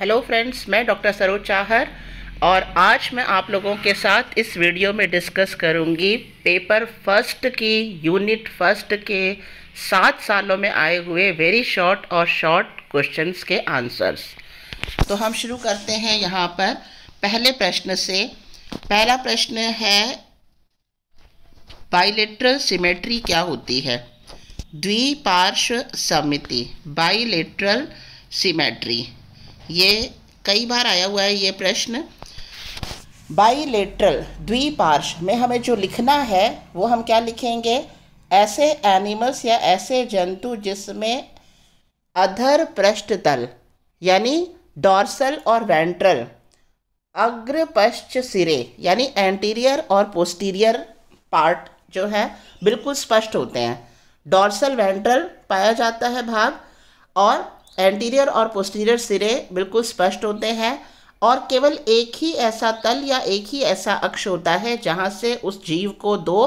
hello friends मैं doctor Saroj Chahar और आज मैं आप लोगों के साथ इस वीडियो में डिस्कस करूंगी पेपर फर्स्ट की यूनिट फर्स्ट के सात सालों में आए हुए वेरी शॉर्ट और शॉर्ट क्वेश्चंस के आंसर्स तो हम शुरू करते हैं यहाँ पर पहले प्रश्न से पहला प्रश्न है बाइलेट्रल सिमेट्री क्या होती है द्विपार्श्व समिति बाइलेट्रल सिमेट्री ये कई बार आया हुआ है ये प्रश्न बाईलेटरल द्विपार्श में हमें जो लिखना है वो हम क्या लिखेंगे ऐसे एनिमल्स या ऐसे जंतु जिसमें अधर पृष्ठ तल यानी डॉर्सल और वेंट्रल अग्र पश्च सिरे यानी एंटीरियर और पोस्टीरियर पार्ट जो है बिल्कुल स्पष्ट होते हैं डॉर्सल वेंट्रल पाया जाता है भाग और एंटीरियर और पोस्टीरियर सिरे बिल्कुल स्पष्ट होते हैं और केवल एक ही ऐसा तल या एक ही ऐसा अक्ष होता है जहाँ से उस जीव को दो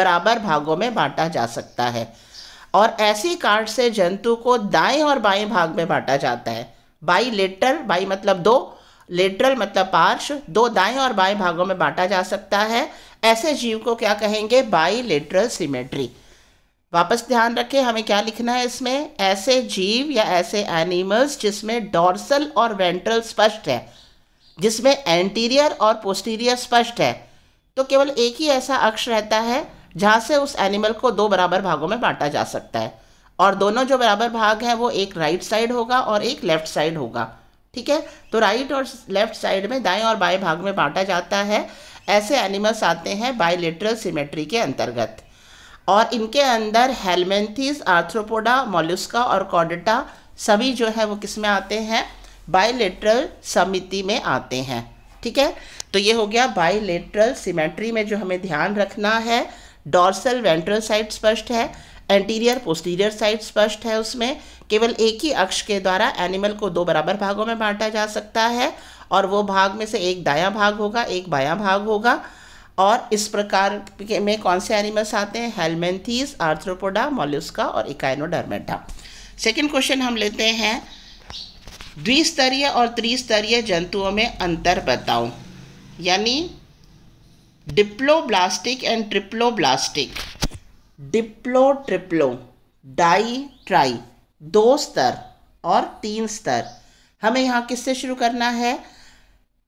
बराबर भागों में बांटा जा सकता है और ऐसी कार्ड से जंतु को दाएं और बाएं भाग में बांटा जाता है बाई लेटर बाई मतलब दो लेटरल मतलब पार्श्व दो दाएं और बाएं भागों में बांटा जा सकता है ऐसे जीव को क्या कहेंगे बाई लेटरल सिमेट्री वापस ध्यान रखें हमें क्या लिखना है इसमें ऐसे जीव या ऐसे एनिमल्स जिसमें डॉर्सल और वेंट्रल स्पष्ट है जिसमें एंटीरियर और पोस्टीरियर स्पष्ट है तो केवल एक ही ऐसा अक्ष रहता है जहाँ से उस एनिमल को दो बराबर भागों में बांटा जा सकता है और दोनों जो बराबर भाग हैं वो एक राइट साइड होगा और एक लेफ्ट साइड होगा ठीक है तो राइट और लेफ्ट साइड में दाएं और बाएं भाग में बांटा जाता है ऐसे एनिमल्स आते हैं बायोलेटरल सिमेट्री के अंतर्गत और इनके अंदर हेलमेंथिस आर्थ्रोपोडा मोलुस्का और कॉडेटा सभी जो है वो किस में आते हैं बायोलेट्रल समिति में आते हैं ठीक है तो ये हो गया बायोलेट्रल सिमेट्री में जो हमें ध्यान रखना है डॉर्सल वेंट्रल साइड स्पष्ट है एंटीरियर पोस्टीरियर साइड स्पष्ट है उसमें केवल एक ही अक्ष के द्वारा एनिमल को दो बराबर भागों में बांटा जा सकता है और वो भाग में से एक दायां भाग होगा एक बायां भाग होगा और इस प्रकार के में कौन से एनिमल्स आते हैं हेलमेंथीज आर्थ्रोपोडा मोल्यूस्का और इकाइनोडर्मेटा सेकेंड क्वेश्चन हम लेते हैं द्विस्तरीय और त्रिस्तरीय जंतुओं में अंतर बताओ यानी diploblastic and triploblastic diplo triplo di tri दो स्तर और तीन स्तर हमें यहाँ किससे शुरू करना है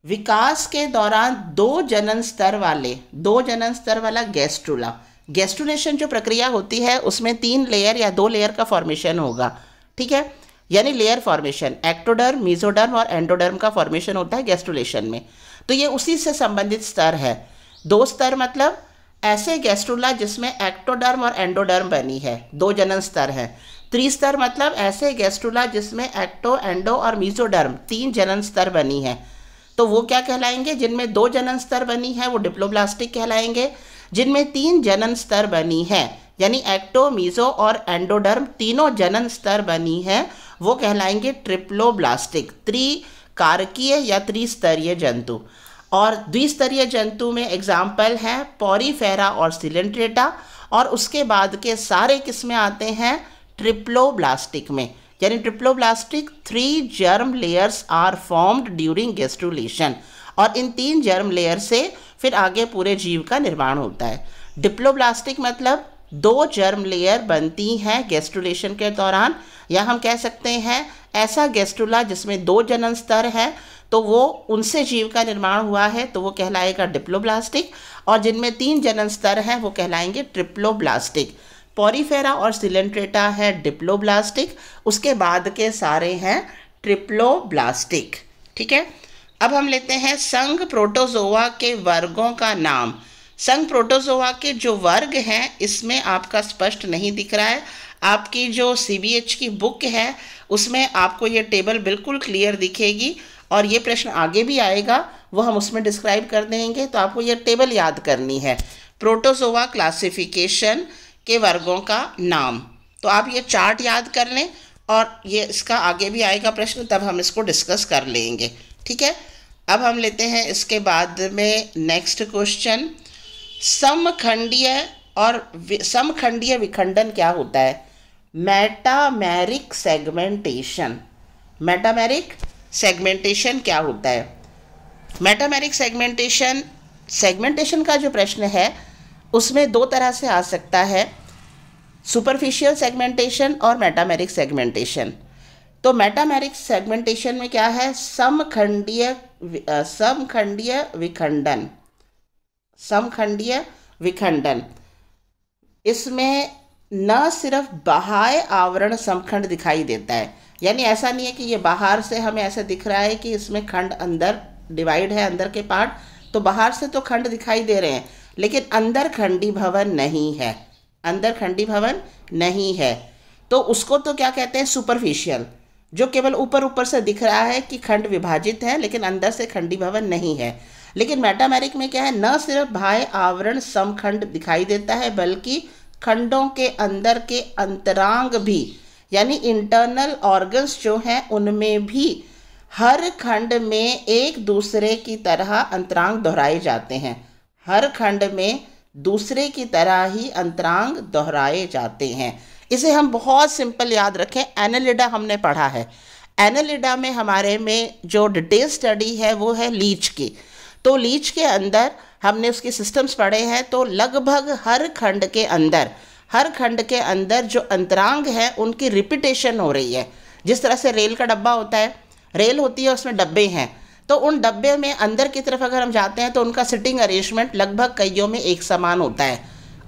विकास के दौरान दो जनन स्तर वाले दो जनन स्तर वाला गैस्ट्रोला गैस्ट्रोनेशन जो प्रक्रिया होती है उसमें तीन लेयर या दो लेयर का फॉर्मेशन होगा ठीक है यानी लेयर फॉर्मेशन एक्टोडर्म मीजोडर्म और एंडोडर्म का फॉर्मेशन होता है गैस्ट्रोलेशन में तो ये उसी से संबंधित स्तर है दो स्तर मतलब ऐसे गैस्ट्रोला जिसमें एक्टोडर्म और एंडोडर्म बनी है दो जनन स्तर हैं त्रिस्तर मतलब ऐसे गैस्ट्रोला जिसमें एक्टो एंडो और मीजोडर्म तीन जनन स्तर बनी है तो वो क्या कहलाएंगे जिनमें दो जनन स्तर बनी है वो डिप्लोब्लास्टिक कहलाएंगे जिनमें तीन जनन स्तर बनी है यानी एक्टो मीजो और एंडोडर्म तीनों जनन स्तर बनी है वो कहलाएंगे ट्रिप्लोब्लास्टिक त्रि कारकीय या त्रिस्तरीय जंतु और द्विस्तरीय जंतु में एग्जाम्पल हैं पॉरीफेरा और सिलेंट्रेटा और उसके बाद के सारे किस्में आते हैं ट्रिप्लोब्लास्टिक में यानी triploblastic three germ layers are formed during gastrulation और इन तीन जर्म लेयर से फिर आगे पूरे जीव का निर्माण होता है डिप्लोब्लास्टिक मतलब दो जर्म लेयर बनती हैं गेस्ट्रुलेशन के दौरान या हम कह सकते हैं ऐसा गेस्ट्रुला जिसमें दो जनन स्तर हैं तो वो उनसे जीव का निर्माण हुआ है तो वो कहलाएगा डिप्लोब्लास्टिक और जिनमें तीन जनन स्तर हैं वो कहलाएंगे ट्रिप्लोब्लास्टिक पॉरीफेरा और सिलेंट्रेटा है डिप्लोब्लास्टिक उसके बाद के सारे हैं ट्रिप्लोब्लास्टिक ठीक है अब हम लेते हैं संघ प्रोटोजोआ के वर्गों का नाम संघ प्रोटोजोआ के जो वर्ग हैं इसमें आपका स्पष्ट नहीं दिख रहा है आपकी जो सी की बुक है उसमें आपको ये टेबल बिल्कुल क्लियर दिखेगी और ये प्रश्न आगे भी आएगा वो हम उसमें डिस्क्राइब कर देंगे तो आपको ये टेबल याद करनी है प्रोटोजोआ क्लासिफिकेशन के वर्गों का नाम तो आप ये चार्ट याद कर लें और ये इसका आगे भी आएगा प्रश्न तब हम इसको डिस्कस कर लेंगे ठीक है अब हम लेते हैं इसके बाद में नेक्स्ट क्वेश्चन समखंडीय और समखंडीय विखंडन क्या होता है मेटामेरिक सेगमेंटेशन मेटामेरिक सेगमेंटेशन क्या होता है मेटामेरिक सेगमेंटेशन सेगमेंटेशन का जो प्रश्न है उसमें दो तरह से आ सकता है सुपरफिशियल सेगमेंटेशन और मेटामेरिक सेगमेंटेशन तो मेटामेरिक सेगमेंटेशन में क्या है समखंडीय समखंडीय विखंडन समखंडीय विखंडन इसमें न सिर्फ बाह्य आवरण समखंड दिखाई देता है यानी ऐसा नहीं है कि ये बाहर से हमें ऐसा दिख रहा है कि इसमें खंड अंदर डिवाइड है अंदर के पार्ट तो बाहर से तो खंड दिखाई दे रहे हैं लेकिन अंदर खंडी भवन नहीं है अंदर खंडी भवन नहीं है तो उसको तो क्या कहते हैं सुपरफिशियल जो केवल ऊपर ऊपर से दिख रहा है कि खंड विभाजित है लेकिन अंदर से खंडी भवन नहीं है लेकिन मेटामेरिक में क्या है न सिर्फ भाई आवरण समखंड दिखाई देता है बल्कि खंडों के अंदर के अंतरांग भी यानी इंटरनल ऑर्गन्स जो हैं उनमें भी हर खंड में एक दूसरे की तरह अंतरांग दोहराए जाते हैं हर खंड में दूसरे की तरह ही अंतरांग दोहराए जाते हैं इसे हम बहुत सिंपल याद रखें एनालिडा हमने पढ़ा है एनालिडा में हमारे में जो डिटेल स्टडी है वो है लीच की तो लीच के अंदर हमने उसके सिस्टम्स पढ़े हैं तो लगभग हर खंड के अंदर हर खंड के अंदर जो अंतरांग है उनकी रिपीटेशन हो रही है जिस तरह से रेल का डब्बा होता है रेल होती है उसमें डब्बे हैं तो उन डब्बे में अंदर की तरफ अगर हम जाते हैं तो उनका सिटिंग अरेंजमेंट लगभग कईयों में एक समान होता है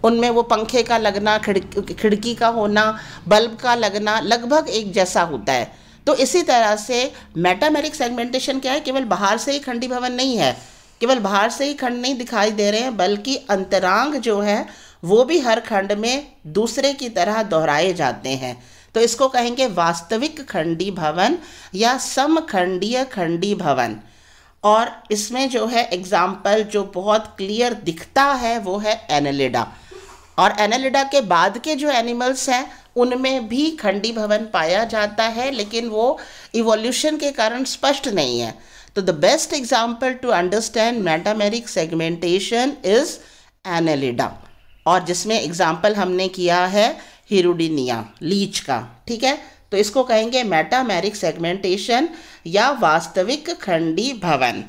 उनमें वो पंखे का लगना खिड़की खिड़की का होना बल्ब का लगना लगभग एक जैसा होता है तो इसी तरह से मेटामेरिक सेगमेंटेशन क्या है केवल बाहर से ही खंडी भवन नहीं है केवल बाहर से ही खंड नहीं दिखाई दे रहे हैं बल्कि अंतरांग जो है वो भी हर खंड में दूसरे की तरह दोहराए जाते हैं तो इसको कहेंगे वास्तविक खंडी भवन या समखंडीय खंडी भवन और इसमें जो है एग्जाम्पल जो बहुत क्लियर दिखता है वो है एनेलिडा और एनेलिडा के बाद के जो एनिमल्स हैं उनमें भी खंडी भवन पाया जाता है लेकिन वो इवोल्यूशन के कारण स्पष्ट नहीं है तो the best example to understand metameric segmentation is Annelida और जिसमें एग्जाम्पल हमने किया है हिरुडिनिया लीच का ठीक है तो इसको कहेंगे मेटामेरिक सेगमेंटेशन या वास्तविक खंडी भवन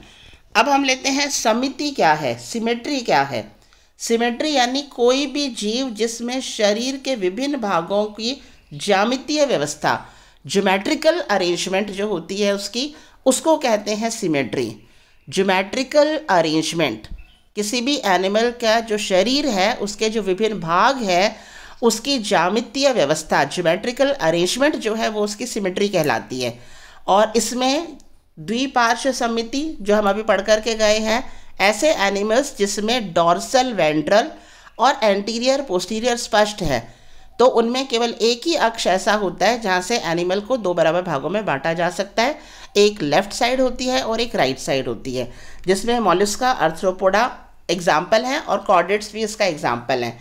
अब हम लेते हैं समिति क्या है सिमेट्री क्या है सिमेट्री यानी कोई भी जीव जिसमें शरीर के विभिन्न भागों की ज्यामितीय व्यवस्था ज्योमेट्रिकल अरेंजमेंट जो होती है उसकी उसको कहते हैं सिमेट्री ज्योमेट्रिकल अरेंजमेंट किसी भी एनिमल का जो शरीर है उसके जो विभिन्न भाग है उसकी जामितीय व्यवस्था ज्योमेट्रिकल अरेंजमेंट जो है वो उसकी सिमेट्री कहलाती है और इसमें द्विपार्श्व समिति जो हम अभी पढ़ करके गए हैं ऐसे एनिमल्स जिसमें डॉर्सल वेंट्रल और एंटीरियर पोस्टीरियर स्पष्ट है तो उनमें केवल एक ही अक्ष ऐसा होता है जहाँ से एनिमल को दो बराबर भागों में बांटा जा सकता है एक लेफ्ट साइड होती है और एक राइट साइड होती है जिसमें मॉलिस्का अर्थ्रोपोडा एग्जाम्पल हैं और कॉर्डेट्स भी इसका एग्जाम्पल है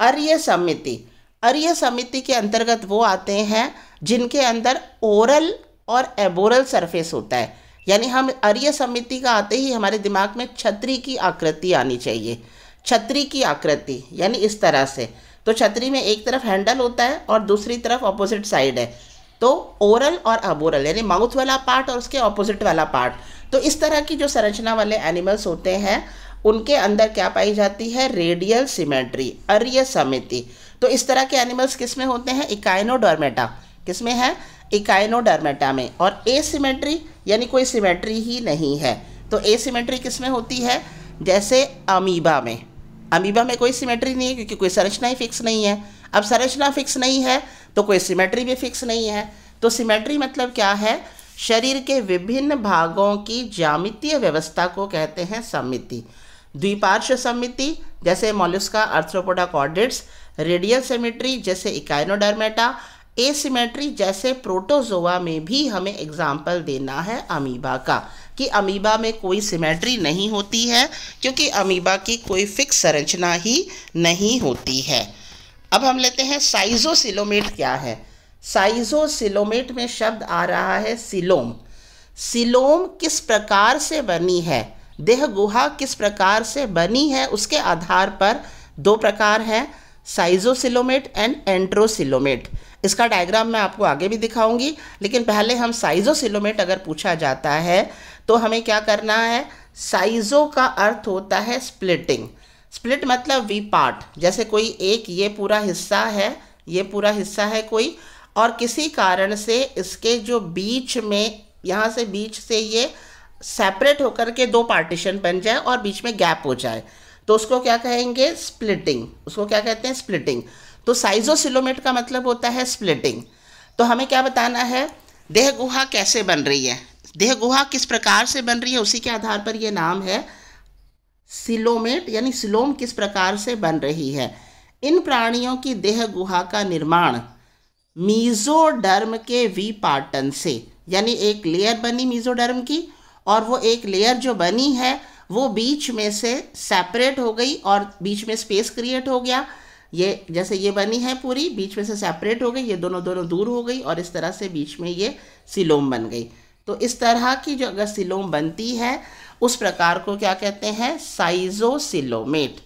अर्य समिति अर्य समिति के अंतर्गत वो आते हैं जिनके अंदर ओरल और एबोरल सरफेस होता है यानी हम अर्य समिति का आते ही हमारे दिमाग में छतरी की आकृति आनी चाहिए छतरी की आकृति यानी इस तरह से तो छतरी में एक तरफ हैंडल होता है और दूसरी तरफ अपोजिट साइड है तो ओरल और अबोरल यानी माउथ वाला पार्ट और उसके ऑपोजिट वाला पार्ट तो इस तरह की जो संरचना वाले एनिमल्स होते हैं उनके अंदर क्या पाई जाती है रेडियल सिमेट्री अर्य समिति तो इस तरह के एनिमल्स किस में होते हैं इकाइनोडर्मेटा किस में है इकाइनोडर्मेटा में और ए सिमेट्री यानी कोई सिमेट्री ही नहीं है तो ए सिमेट्री किस में होती है जैसे अमीबा में अमीबा में कोई सिमेट्री नहीं है क्योंकि कोई संरचना ही फिक्स नहीं है अब संरचना फिक्स नहीं है तो कोई सिमेट्री भी फिक्स नहीं है तो सिमेट्री मतलब क्या है शरीर के विभिन्न भागों की जामितीय व्यवस्था को कहते हैं समिति द्विपार्श्व समिति जैसे Mollusca Arthropoda chordates radial symmetry जैसे इकाइनोडर्मेटा एसिमेट्री जैसे प्रोटोजोआ में भी हमें एग्जाम्पल देना है अमीबा का कि अमीबा में कोई सिमेट्री नहीं होती है क्योंकि अमीबा की कोई फिक्स संरचना ही नहीं होती है अब हम लेते हैं साइजोसिलोमेट क्या है साइजोसिलोमेट में शब्द आ रहा है सिलोम सिलोम किस प्रकार से बनी है देह गुहा किस प्रकार से बनी है उसके आधार पर दो प्रकार हैं साइजोसिलोमेट एंड एंट्रोसिलोमेट इसका डायग्राम मैं आपको आगे भी दिखाऊंगी लेकिन पहले हम साइजोसिलोमेट अगर पूछा जाता है तो हमें क्या करना है साइजो का अर्थ होता है स्प्लिटिंग स्प्लिट मतलब वी पार्ट जैसे कोई एक ये पूरा हिस्सा है ये पूरा हिस्सा है कोई और किसी कारण से इसके जो बीच में यहाँ से बीच से ये सेपरेट होकर के दो पार्टीशन बन जाए और बीच में गैप हो जाए तो उसको क्या कहेंगे स्प्लिटिंग उसको क्या कहते हैं स्प्लिटिंग तो साइजोसिलोमेट का मतलब होता है स्प्लिटिंग तो हमें क्या बताना है देह गुहा कैसे बन रही है देह गुहा किस प्रकार से बन रही है उसी के आधार पर यह नाम है सिलोमेट यानी सिलोम किस प्रकार से बन रही है इन प्राणियों की देह गुहा का निर्माण मीजोडर्म के विपाटन से यानी एक लेयर बनी मीजोडर्म की और वो एक लेयर जो बनी है वो बीच में से सेपरेट हो गई और बीच में स्पेस क्रिएट हो गया ये जैसे ये बनी है पूरी बीच में से सेपरेट हो गई ये दोनों दोनों दूर हो गई और इस तरह से बीच में ये सिलोम बन गई तो इस तरह की जो अगर सिलोम बनती है उस प्रकार को क्या कहते हैं साइजोसिलोमेट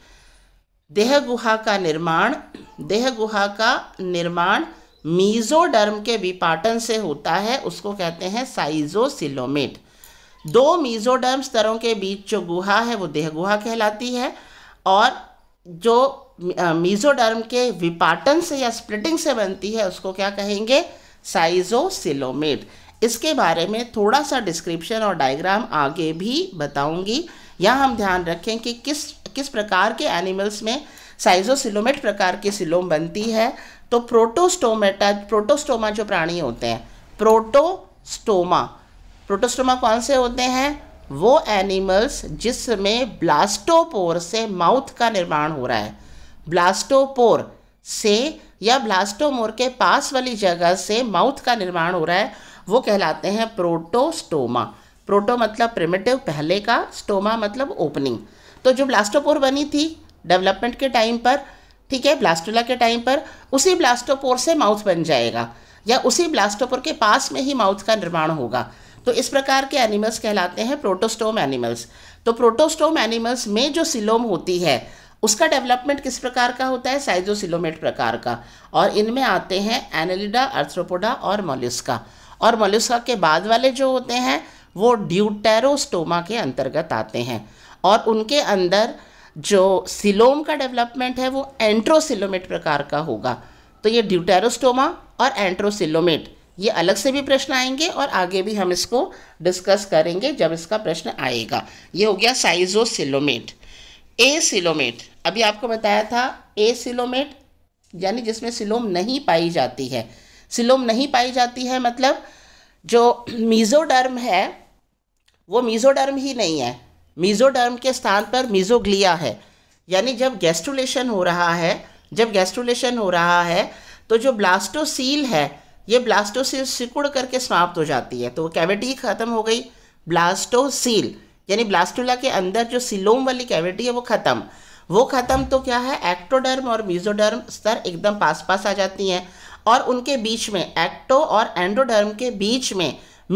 देह गुहा का निर्माण देह गुहा का निर्माण मीजोडर्म के विपाटन से होता है उसको कहते हैं साइजो सिलोमेट दो मीजोडर्म स्तरों के बीच जो गुहा है वो देह गुहा कहलाती है और जो मीजोडर्म के विपाटन से या स्प्लिटिंग से बनती है उसको क्या कहेंगे साइजोसिलोमेट इसके बारे में थोड़ा सा डिस्क्रिप्शन और डायग्राम आगे भी बताऊंगी यहाँ हम ध्यान रखें कि किस किस प्रकार के एनिमल्स में साइजोसिलोमेट प्रकार की सिलोम बनती है तो प्रोटोस्टोमेटा प्रोटोस्टोमा जो प्राणी होते हैं प्रोटोस्टोमा प्रोटोस्टोमा कौन से होते हैं वो एनिमल्स जिसमें ब्लास्टोपोर से माउथ का निर्माण हो रहा है ब्लास्टोपोर से या ब्लास्टोमोर के पास वाली जगह से माउथ का निर्माण हो रहा है वो कहलाते हैं प्रोटोस्टोमा प्रोटो मतलब प्रिमेटिव पहले का स्टोमा मतलब ओपनिंग तो जो ब्लास्टोपोर बनी थी डेवलपमेंट के टाइम पर ठीक है ब्लास्टोला के टाइम पर उसी ब्लास्टोपोर से माउथ बन जाएगा या उसी ब्लास्टोपोर के पास में ही माउथ का निर्माण होगा तो इस प्रकार के एनिमल्स कहलाते हैं प्रोटोस्टोम एनिमल्स तो प्रोटोस्टोम एनिमल्स में जो सिलोम होती है उसका डेवलपमेंट किस प्रकार का होता है साइजोसिलोमेट प्रकार का और इनमें आते हैं एनलिडा अर्थ्रोपोडा और मोलिस्का और मोल्युस्का के बाद वाले जो होते हैं वो ड्यूटेरोस्टोमा के अंतर्गत आते हैं और उनके अंदर जो सिलोम का डेवलपमेंट है वो एंट्रोसिलोमेट प्रकार का होगा तो ये ड्यूटेरोस्टोमा और एंट्रोसिलोमेट ये अलग से भी प्रश्न आएंगे और आगे भी हम इसको डिस्कस करेंगे जब इसका प्रश्न आएगा ये हो गया साइजो सिलोमेट ए सिलोमेट अभी आपको बताया था ए सिलोमेट यानी जिसमें सिलोम नहीं पाई जाती है सिलोम नहीं पाई जाती है मतलब जो मीज़ोडर्म है वो मीज़ोडर्म ही नहीं है मीज़ोडर्म के स्थान पर मीज़ोग्लिया है यानी जब गैस्ट्रुलेशन हो रहा है जब गैस्ट्रुलेशन हो रहा है तो जो ब्लास्टोसील है ये ब्लास्टोसील सिकुड़ करके समाप्त हो जाती है तो कैविटी ख़त्म हो गई ब्लास्टोसील यानी ब्लास्टोला के अंदर जो सिलोम वाली कैविटी है वो ख़त्म वो ख़त्म तो क्या है एक्टोडर्म और मीजोडर्म स्तर एकदम पास पास आ जाती हैं और उनके बीच में एक्टो और एंडोडर्म के बीच में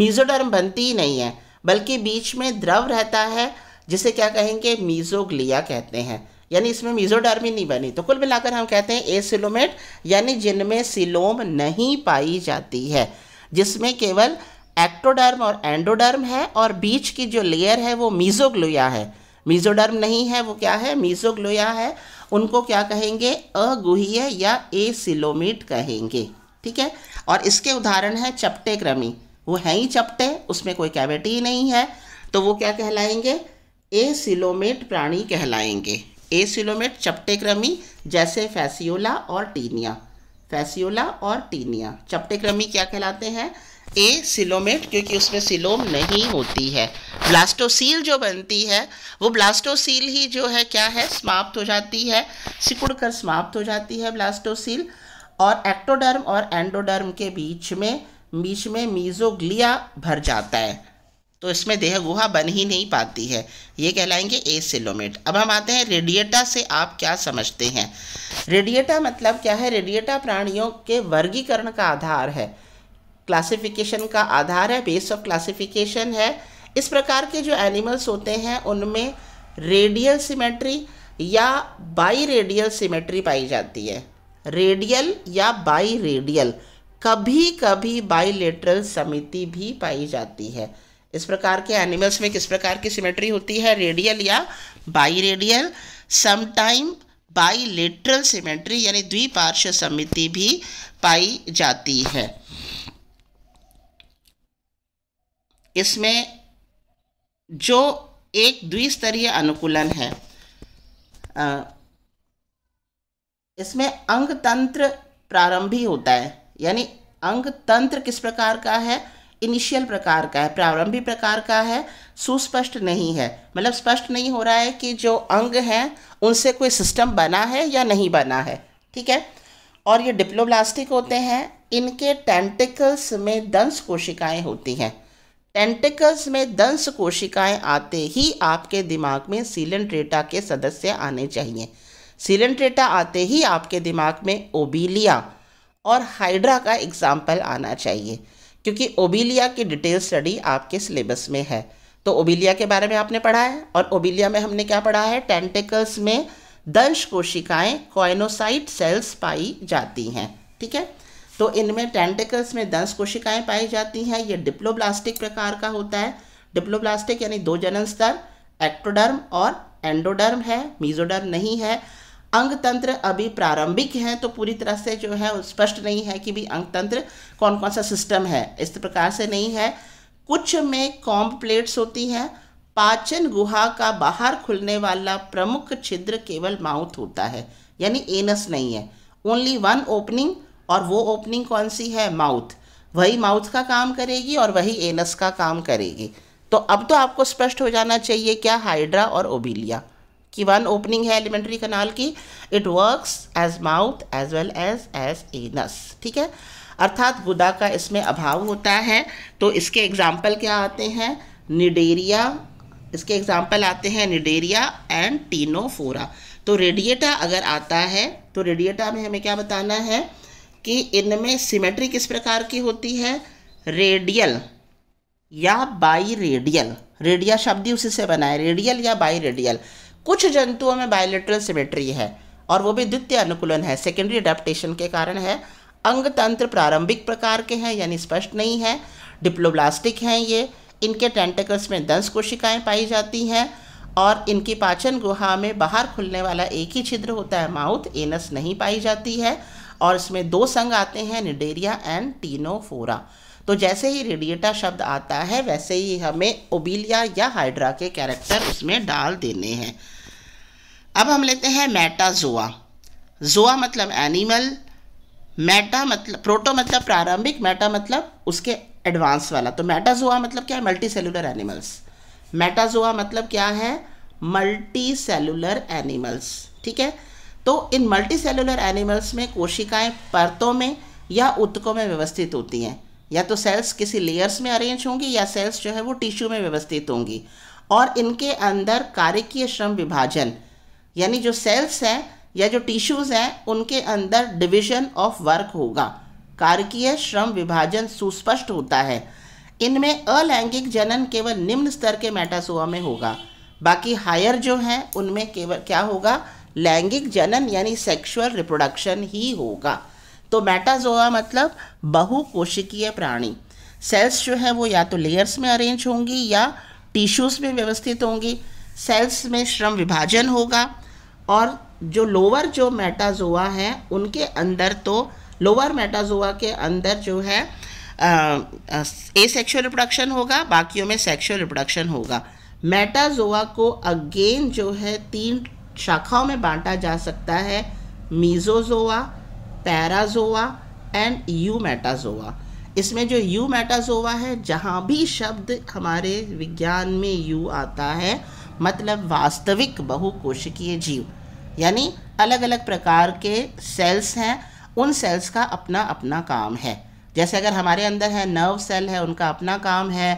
मीजोडर्म बनती ही नहीं है बल्कि बीच में द्रव रहता है जिसे क्या कहेंगे मीजोग्लिया कहते हैं यानी इसमें मीजोडर्मिन नहीं बनी तो कुल मिलाकर हम कहते हैं ए सिलोमेट यानी जिनमें सिलोम नहीं पाई जाती है जिसमें केवल एक्टोडर्म और एंडोडर्म है और बीच की जो लेयर है वो मीजोग्लोया है मीजोडर्म नहीं है वो क्या है मीजोग्लोया है उनको क्या कहेंगे अगुहीय या ए सिलोमीट कहेंगे ठीक है और इसके उदाहरण है चपटे क्रमी वो है ही चपटे उसमें कोई कैविटी नहीं है तो वो क्या कहलाएंगे ए सिलोमेट प्राणी कहलाएंगे ए सिलोमेट चपटे क्रमी जैसे फैसियोला और टीनिया फैसियोला और टीनिया चपटे क्रमी क्या कहलाते हैं ए सिलोमेट क्योंकि उसमें सिलोम नहीं होती है ब्लास्टोसील जो बनती है वो ब्लास्टोसील ही जो है क्या है समाप्त हो जाती है सिकुड़ कर समाप्त हो जाती है ब्लास्टोसील और एक्टोडर्म और एंडोडर्म के बीच में बीच में मीजोग्लिया भर जाता है तो इसमें देह गुहा बन ही नहीं पाती है ये कहलाएंगे ए सिलोमेट अब हम आते हैं रेडिएटा से आप क्या समझते हैं रेडिएटा मतलब क्या है रेडिएटा प्राणियों के वर्गीकरण का आधार है क्लासिफिकेशन का आधार है बेस ऑफ क्लासिफिकेशन है इस प्रकार के जो एनिमल्स होते हैं उनमें रेडियल सिमेट्री या बाई रेडियल सिमेट्री पाई जाती है रेडियल या बाई रेडियल कभी कभी बाईलेटरल समिति भी पाई जाती है इस प्रकार के एनिमल्स में किस प्रकार की सिमेट्री होती है रेडियल या biradial sometime bilateral symmetry यानी द्विपार्श्व समिति भी पाई जाती है इसमें जो एक द्विस्तरीय अनुकूलन है इसमें अंग तंत्र प्रारंभी होता है यानी अंग तंत्र किस प्रकार का है इनिशियल प्रकार का है प्रारंभिक प्रकार का है सुस्पष्ट नहीं है मतलब स्पष्ट नहीं हो रहा है कि जो अंग हैं उनसे कोई सिस्टम बना है या नहीं बना है ठीक है और ये डिप्लोब्लास्टिक होते हैं इनके टेंटिकल्स में दंश कोशिकाएं होती हैं टेंटिकल्स में दंश कोशिकाएं आते ही आपके दिमाग में सीलेंट्रेटा के सदस्य आने चाहिए सीलेंट्रेटा आते ही आपके दिमाग में ओबीलिया और हाइड्रा का एग्जाम्पल आना चाहिए क्योंकि ओबिलिया की डिटेल स्टडी आपके सिलेबस में है तो ओबिलिया के बारे में आपने पढ़ा है और ओबिलिया में हमने क्या पढ़ा है टेंटिकल्स में दंश कोशिकाएं कॉइनोसाइट सेल्स पाई जाती हैं ठीक है तो इनमें टेंटिकल्स में दंश कोशिकाएं पाई जाती हैं ये डिप्लोब्लास्टिक प्रकार का होता है डिप्लोब्लास्टिक यानी दो जनन स्तर एक्टोडर्म और एंडोडर्म है मीजोडर्म नहीं है अंग तंत्र अभी प्रारंभिक है तो पूरी तरह से जो है स्पष्ट नहीं है कि भी अंग तंत्र कौन कौन सा सिस्टम है इस प्रकार से नहीं है कुछ में कॉम्ब प्लेट्स होती हैं पाचन गुहा का बाहर खुलने वाला प्रमुख छिद्र केवल माउथ होता है यानी एनस नहीं है ओनली वन ओपनिंग और वो ओपनिंग कौन सी है माउथ वही माउथ का काम करेगी और वही एनस का काम करेगी तो अब तो आपको स्पष्ट हो जाना चाहिए क्या हाइड्रा और ओबिलिया की वन ओपनिंग है एलिमेंट्री कनाल की it works as mouth as well as as anus ठीक है अर्थात गुदा का इसमें अभाव होता है तो इसके एग्जाम्पल क्या आते हैं निडेरिया इसके एग्जाम्पल आते हैं निडेरिया एंड टीनोफोरा तो रेडिएटा अगर आता है तो रेडिएटा में हमें क्या बताना है कि इनमें सिमेट्री किस प्रकार की होती है रेडियल या बाई रेडियल रेडिया शब्द ही उसी से बना है रेडियल या बाई रेडियल कुछ जंतुओं में बायोलिट्रल सिमेट्री है और वो भी द्वितीय अनुकूलन है सेकेंडरी अडेप्टेशन के कारण है अंग तंत्र प्रारंभिक प्रकार के हैं यानी स्पष्ट नहीं है डिप्लोब्लास्टिक हैं ये इनके टेंटेकल्स में दंश कोशिकाएं पाई जाती हैं और इनकी पाचन गुहा में बाहर खुलने वाला एक ही छिद्र होता है माउथ एनस नहीं पाई जाती है और इसमें दो संघ आते हैं निडेरिया एंड टीनोफोरा तो जैसे ही रेडिएटा शब्द आता है वैसे ही हमें ओबिलिया या हाइड्रा के कैरेक्टर उसमें डाल देने हैं अब हम लेते हैं मेटा जोआ मतलब एनिमल मेटा मतलब प्रोटो मतलब प्रारंभिक मेटा मतलब उसके एडवांस वाला तो मेटाजोआ मतलब क्या है मल्टी सेलुलर एनिमल्स मेटाजोआ मतलब क्या है मल्टी सेलुलर एनिमल्स ठीक है तो इन मल्टी सेलुलर एनिमल्स में कोशिकाएं परतों में या उत्तकों में व्यवस्थित होती हैं या तो सेल्स किसी लेयर्स में अरेंज होंगी या सेल्स जो है वो टिश्यू में व्यवस्थित होंगी और इनके अंदर कार्यकीय श्रम विभाजन यानी जो सेल्स हैं या जो टिश्यूज़ हैं उनके अंदर डिवीजन ऑफ वर्क होगा कारकीय श्रम विभाजन सुस्पष्ट होता है इनमें अलैंगिक जनन केवल निम्न स्तर के मेटासोआ में होगा बाकी हायर जो हैं उनमें केवल क्या होगा लैंगिक जनन यानी सेक्सुअल रिप्रोडक्शन ही होगा तो मेटाजोआ मतलब बहुकोशिकीय प्राणी सेल्स जो हैं वो या तो लेयर्स में अरेंज होंगी या टिश्यूज़ में व्यवस्थित होंगी सेल्स में श्रम विभाजन होगा और जो लोअर जो मेटाजोआ हैं उनके अंदर तो लोअर मेटाजोआ के अंदर जो है ए सेक्शुअल रिप्रोडक्शन होगा बाकियों में सेक्शुअल रिप्रोडक्शन होगा मेटाजोआ को अगेन जो है तीन शाखाओं में बांटा जा सकता है Mesozoa Parazoa and Eumetazoa इसमें जो यू मेटाजोआ है जहाँ भी शब्द हमारे विज्ञान में यू आता है मतलब वास्तविक बहुकोशिकीय जीव यानी अलग अलग प्रकार के सेल्स हैं उन सेल्स का अपना अपना काम है जैसे अगर हमारे अंदर है नर्व सेल है उनका अपना काम है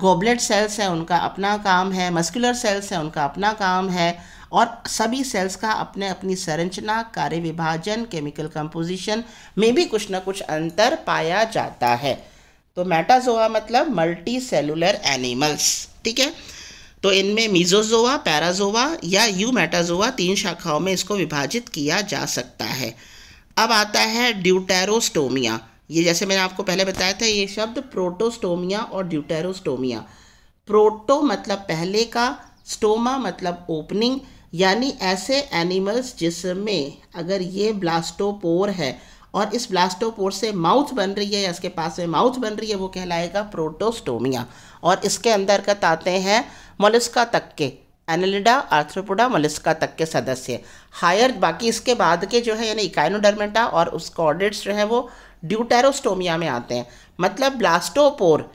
गोबलेट सेल्स हैं उनका अपना काम है मस्कुलर सेल्स हैं उनका अपना काम है और सभी सेल्स का अपने अपनी संरचना कार्य विभाजन केमिकल कंपोजिशन में भी कुछ ना कुछ अंतर पाया जाता है तो मेटाजोआ मतलब मल्टी सेलुलर एनिमल्स ठीक है तो इनमें मीजोजोवा पैराजोवा या यूमेटाजोआ तीन शाखाओं में इसको विभाजित किया जा सकता है अब आता है ड्यूटेरोस्टोमिया ये जैसे मैंने आपको पहले बताया था ये शब्द प्रोटोस्टोमिया और ड्यूटेरोस्टोमिया प्रोटो मतलब पहले का स्टोमा मतलब ओपनिंग यानी ऐसे एनिमल्स जिसमें अगर ये ब्लास्टोपोर है और इस ब्लास्टोपोर से माउथ बन रही है या इसके पास में माउथ बन रही है वो कहलाएगा प्रोटोस्टोमिया और इसके अंदर कत आते हैं मोलस्का तक के एनलिडा आर्थ्रोपोडा मोलिस्का तक के सदस्य हायर बाकी इसके बाद के जो है यानी इकाइनोडर्मेटा और उसका ऑडिट्स जो है वो ड्यूटेरोस्टोमिया में आते हैं मतलब ब्लास्टोपोर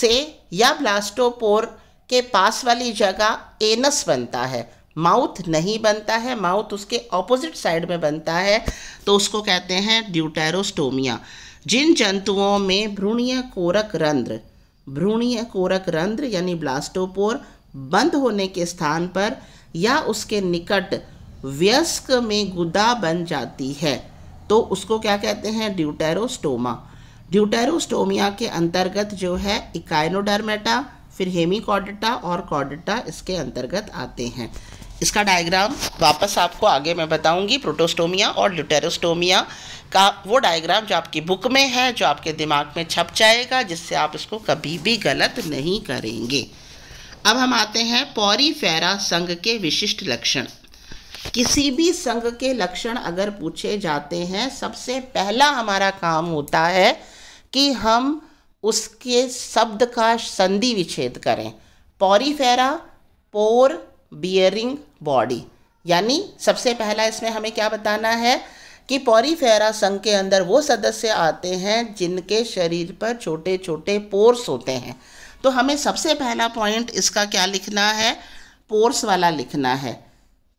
से या ब्लास्टोपोर के पास वाली जगह एनस बनता है माउथ नहीं बनता है माउथ उसके ऑपोजिट साइड में बनता है तो उसको कहते हैं ड्यूटेरोस्टोमिया जिन जंतुओं में भ्रूणीय कोरक रंध्र भ्रूणीय कोरक रंध्र यानी ब्लास्टोपोर बंद होने के स्थान पर या उसके निकट व्यस्क में गुदा बन जाती है तो उसको क्या कहते हैं ड्यूटेरोस्टोमा ड्यूटेरोस्टोमिया के अंतर्गत जो है इकाइनोडर्मेटा फिर हेमिकॉडेटा और कॉडेटा इसके अंतर्गत आते हैं इसका डायग्राम वापस आपको आगे मैं बताऊंगी प्रोटोस्टोमिया और ल्यूटेरोस्टोमिया का वो डायग्राम जो आपकी बुक में है जो आपके दिमाग में छप जाएगा जिससे आप इसको कभी भी गलत नहीं करेंगे अब हम आते हैं पौरीफेरा संघ के विशिष्ट लक्षण किसी भी संघ के लक्षण अगर पूछे जाते हैं सबसे पहला हमारा काम होता है कि हम उसके शब्द का संधि विच्छेद करें पौरीफेरा पोर बियरिंग बॉडी यानी सबसे पहला इसमें हमें क्या बताना है कि पॉरीफेरा संघ के अंदर वो सदस्य आते हैं जिनके शरीर पर छोटे छोटे पोर्स होते हैं तो हमें सबसे पहला पॉइंट इसका क्या लिखना है पोर्स वाला लिखना है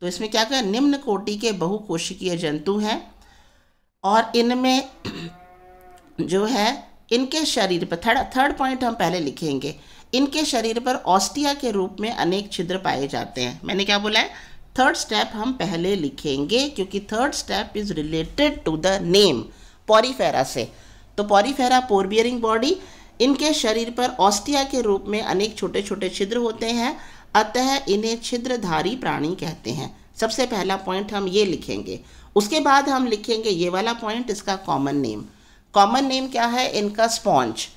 तो इसमें क्या कहें निम्न कोटि के बहुकोशिकीय जंतु हैं और इनमें जो है इनके शरीर पर थर्ड थर्ड पॉइंट हम पहले लिखेंगे इनके शरीर पर ऑस्टिया के रूप में अनेक छिद्र पाए जाते हैं मैंने क्या बोला है थर्ड स्टेप हम पहले लिखेंगे क्योंकि third step is related to the name Porifera से तो पॉरीफेरा पोरबियरिंग बॉडी इनके शरीर पर ऑस्टिया के रूप में अनेक छोटे छोटे छिद्र होते हैं अतः इन्हें छिद्रधारी प्राणी कहते हैं सबसे पहला पॉइंट हम ये लिखेंगे उसके बाद हम लिखेंगे ये वाला पॉइंट इसका कॉमन नेम कॉमन नेम क्या है इनका स्पॉन्ज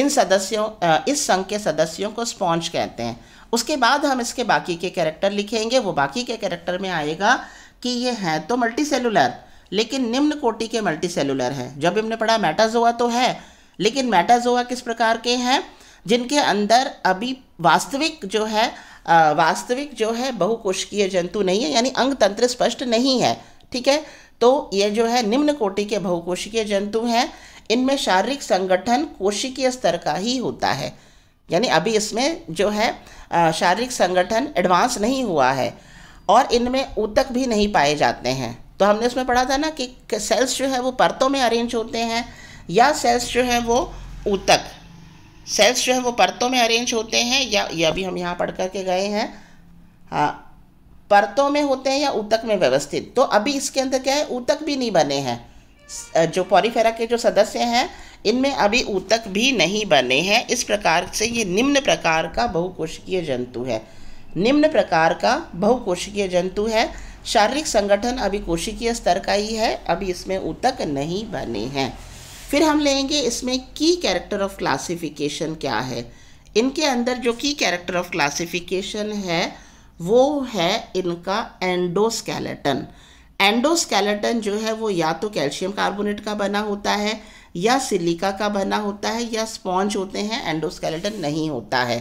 इन सदस्यों इस संघ के सदस्यों को स्पॉन्ज कहते हैं उसके बाद हम इसके बाकी के कैरेक्टर लिखेंगे वो बाकी के कैरेक्टर में आएगा कि ये हैं तो मल्टी सेलुलर लेकिन निम्न कोटि के मल्टी सेलुलर हैं जब हमने पढ़ा मेटाजोआ तो है लेकिन मेटाजोआ किस प्रकार के हैं जिनके अंदर अभी वास्तविक जो है वास्तविक जो है बहुकोशिकीय जंतु नहीं है यानी अंग तंत्र स्पष्ट नहीं है ठीक है तो ये जो है निम्न कोटि के बहुकोशिकीय जंतु हैं इनमें शारीरिक संगठन कोशिकीय स्तर का ही होता है यानी अभी इसमें जो है शारीरिक संगठन एडवांस नहीं हुआ है और इनमें ऊतक भी नहीं पाए जाते हैं तो हमने उसमें पढ़ा था ना कि सेल्स जो है वो परतों में अरेंज होते हैं या सेल्स जो है वो ऊतक सेल्स जो है वो परतों में अरेंज होते हैं या ये अभी हम यहाँ पढ़ करके गए हैं हाँ परतों में होते हैं या ऊतक में व्यवस्थित तो अभी इसके अंदर क्या है ऊतक भी नहीं बने हैं जो पॉरीफेरा के जो सदस्य हैं इनमें अभी ऊतक भी नहीं बने हैं इस प्रकार से ये निम्न प्रकार का बहुकोशिकीय जंतु है निम्न प्रकार का बहुकोशिकीय जंतु है शारीरिक संगठन अभी कोशिकीय स्तर का ही है अभी इसमें ऊतक नहीं बने हैं फिर हम लेंगे इसमें की कैरेक्टर ऑफ क्लासिफिकेशन क्या है इनके अंदर जो की कैरेक्टर ऑफ क्लासिफिकेशन है वो है इनका एंडोस्केलेटन एंडोस्केलेटन जो है वो या तो कैल्शियम कार्बोनेट का बना होता है या सिलिका का बना होता है या स्पॉन्ज होते हैं एंडोस्केलेटन नहीं होता है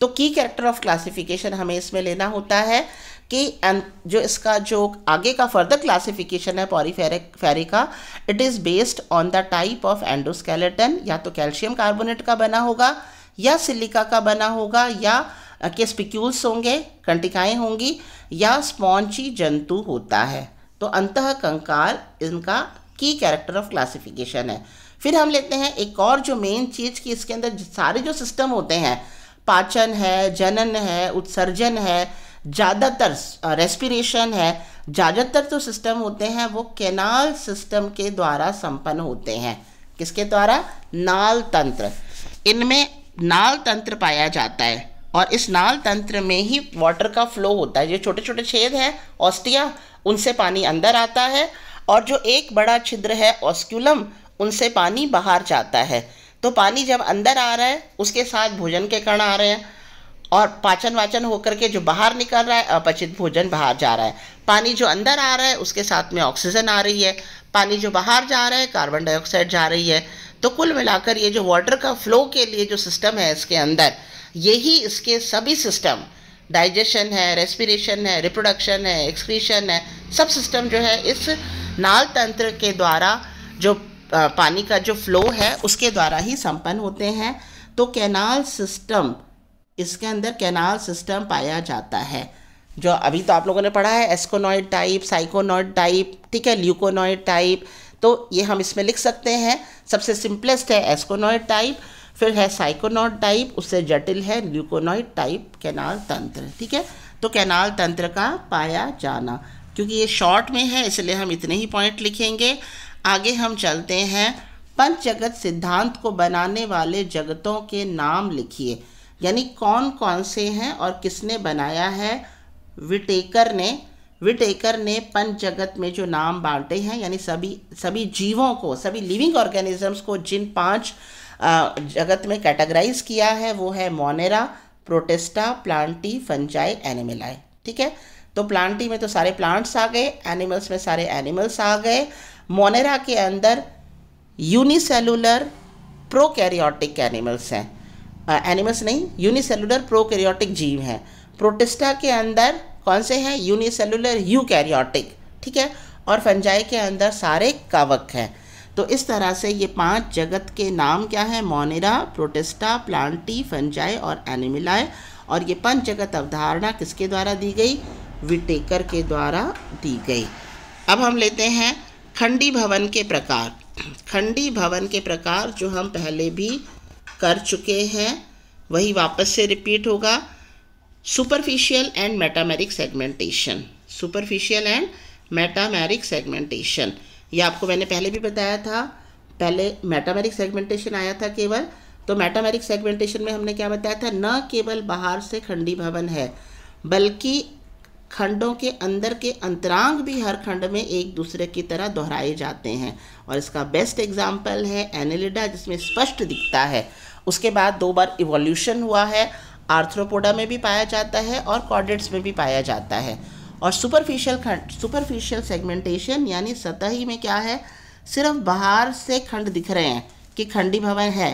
तो की कैरेक्टर ऑफ क्लासिफिकेशन हमें इसमें लेना होता है कि जो इसका जो आगे का फर्दर क्लासिफिकेशन है पॉरीफेरिक फेरिका का it is based on the type of endoskeleton या तो कैल्शियम कार्बोनेट का बना होगा या सिलिका का बना होगा या के स्पिक्यूल्स होंगे कंटिकाएँ होंगी या स्पॉन्ची जंतु होता है तो अंत कंकाल इनका की कैरेक्टर ऑफ क्लासिफिकेशन है फिर हम लेते हैं एक और जो मेन चीज़ कि इसके अंदर सारे जो सिस्टम होते हैं पाचन है जनन है उत्सर्जन है ज़्यादातर रेस्पिरेशन है ज़्यादातर जो सिस्टम होते हैं वो केनाल सिस्टम के द्वारा संपन्न होते हैं किसके द्वारा नाल तंत्र इनमें नाल तंत्र पाया जाता है और इस नाल तंत्र में ही वाटर का फ्लो होता है जो छोटे छोटे छेद हैं ऑस्टिया उनसे पानी अंदर आता है और जो एक बड़ा छिद्र है ऑस्क्यूलम उनसे पानी बाहर जाता है तो पानी जब अंदर आ रहा है उसके साथ भोजन के कण आ रहे हैं और पाचन वाचन होकर के जो बाहर निकल रहा है अपचित भोजन बाहर जा रहा है पानी जो अंदर आ रहा है उसके साथ में ऑक्सीजन आ रही है पानी जो बाहर जा रहा है कार्बन डाइऑक्साइड जा रही है तो कुल मिलाकर ये जो वाटर का फ्लो के लिए जो सिस्टम है इसके अंदर यही इसके सभी सिस्टम डाइजेशन है रेस्पिरेशन है रिप्रोडक्शन है एक्सक्रीशन है सब सिस्टम जो है इस नाल तंत्र के द्वारा जो पानी का जो फ्लो है उसके द्वारा ही संपन्न होते हैं तो कैनाल सिस्टम इसके अंदर कैनाल सिस्टम पाया जाता है जो अभी तो आप लोगों ने पढ़ा है एस्कोनॉइड टाइप साइकोनॉइड टाइप ठीक है ल्यूकोनॉइड टाइप तो ये हम इसमें लिख सकते हैं सबसे सिंपलेस्ट है एस्कोनॉइड टाइप फिर है साइकोनॉट टाइप उससे जटिल है ल्यूकोनॉइड टाइप कैनाल तंत्र ठीक है तो कैनाल तंत्र का पाया जाना क्योंकि ये शॉर्ट में है इसलिए हम इतने ही पॉइंट लिखेंगे आगे हम चलते हैं पंच जगत सिद्धांत को बनाने वाले जगतों के नाम लिखिए यानी कौन कौन से हैं और किसने बनाया है विटेकर ने विटेकर ने पंच जगत में जो नाम बांटे हैं यानी सभी सभी जीवों को सभी लिविंग ऑर्गेनिजम्स को जिन पांच जगत में कैटेगराइज किया है वो है Monera Protista Plantae Fungi Animalia ठीक है तो प्लांटी में तो सारे प्लांट्स आ गए एनिमल्स में सारे एनिमल्स आ गए मोनेरा के अंदर यूनिसेलुलर प्रोकैरियोटिक एनिमल्स हैं एनिमल्स नहीं यूनिसेलुलर प्रोकैरियोटिक जीव हैं प्रोटेस्टा के अंदर कौन से हैं यूनिसेलुलर कैरियोटिक ठीक है और फंजाई के अंदर सारे कवक हैं तो इस तरह से ये पांच जगत के नाम क्या हैं मोनेरा प्रोटेस्टा प्लांटी फंजाई और एनिमिलाए और ये पंच जगत अवधारणा किसके द्वारा दी गई विटेकर के द्वारा दी गई अब हम लेते हैं खंडी भवन के प्रकार खंडी भवन के प्रकार जो हम पहले भी कर चुके हैं वही वापस से रिपीट होगा superficial and metameric segmentation superficial and metameric segmentation ये आपको मैंने पहले भी बताया था पहले मेटामेरिक सेगमेंटेशन आया था केवल तो मेटामेरिक सेगमेंटेशन में हमने क्या बताया था न केवल बाहर से खंडी भवन है बल्कि खंडों के अंदर के अंतरांग भी हर खंड में एक दूसरे की तरह दोहराए जाते हैं और इसका बेस्ट एग्जाम्पल है एनेलिडा जिसमें स्पष्ट दिखता है उसके बाद दो बार इवोल्यूशन हुआ है आर्थ्रोपोडा में भी पाया जाता है और कॉर्डेट्स में भी पाया जाता है और सुपरफिशियल सुपरफिशियल सेगमेंटेशन यानी सतही में क्या है सिर्फ बाहर से खंड दिख रहे हैं कि खंडी भवन है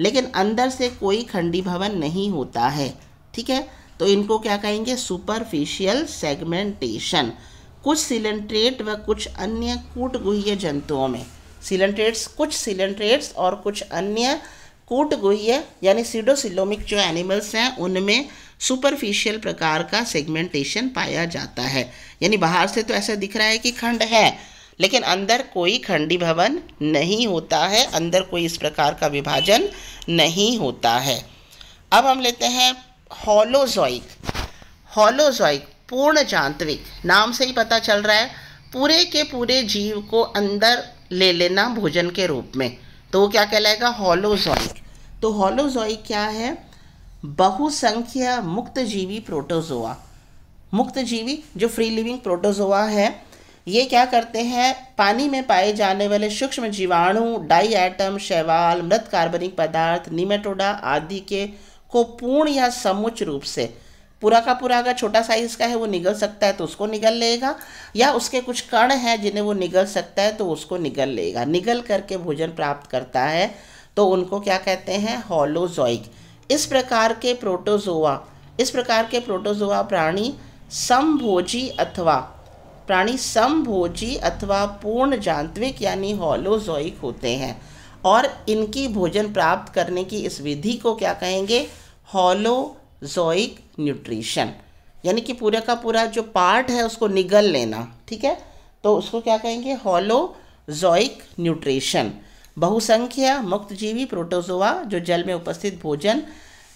लेकिन अंदर से कोई खंडी भवन नहीं होता है ठीक है तो इनको क्या कहेंगे सुपरफिशियल सेगमेंटेशन कुछ सिलेंट्रेट व कुछ अन्य कूटगुह्य जंतुओं में सिलेंट्रेट्स कुछ सिलेंट्रेट्स और कुछ अन्य कूट गुह्य यानी सीडोसिलोमिक जो एनिमल्स हैं उनमें सुपरफिशियल प्रकार का सेगमेंटेशन पाया जाता है यानी बाहर से तो ऐसा दिख रहा है कि खंड है लेकिन अंदर कोई खंडी भवन नहीं होता है अंदर कोई इस प्रकार का विभाजन नहीं होता है अब हम लेते हैं हॉलोजॉइक हॉलोजॉइक पूर्ण जांत्रिक नाम से ही पता चल रहा है पूरे के पूरे जीव को अंदर ले लेना भोजन के रूप में तो वो क्या कहलाएगा हॉलोजॉइक तो हॉलोजॉइक क्या है बहुसंख्य जीवी प्रोटोजोआ मुक्त जीवी जो फ्री लिविंग प्रोटोजोआ है ये क्या करते हैं पानी में पाए जाने वाले सूक्ष्म जीवाणु डाई एटम शैवाल मृत कार्बनिक पदार्थ निमेटोडा आदि के को पूर्ण या समुच रूप से पूरा का पूरा अगर छोटा साइज़ का है वो निगल सकता है तो उसको निगल लेगा या उसके कुछ कण हैं जिन्हें वो निगल सकता है तो उसको निगल लेगा निगल करके भोजन प्राप्त करता है तो उनको क्या कहते हैं हॉलोजॉइक इस प्रकार के प्रोटोजोआ इस प्रकार के प्रोटोजोआ प्राणी समभोजी अथवा प्राणी समभोजी अथवा पूर्ण जांत्विक यानी हॉलोजॉइक होते हैं और इनकी भोजन प्राप्त करने की इस विधि को क्या कहेंगे हॉलोजोइक न्यूट्रिशन यानी कि पूरे का पूरा जो पार्ट है उसको निगल लेना ठीक है तो उसको क्या कहेंगे होलोजोइक न्यूट्रिशन बहुसंख्य जीवी प्रोटोजोआ जो जल में उपस्थित भोजन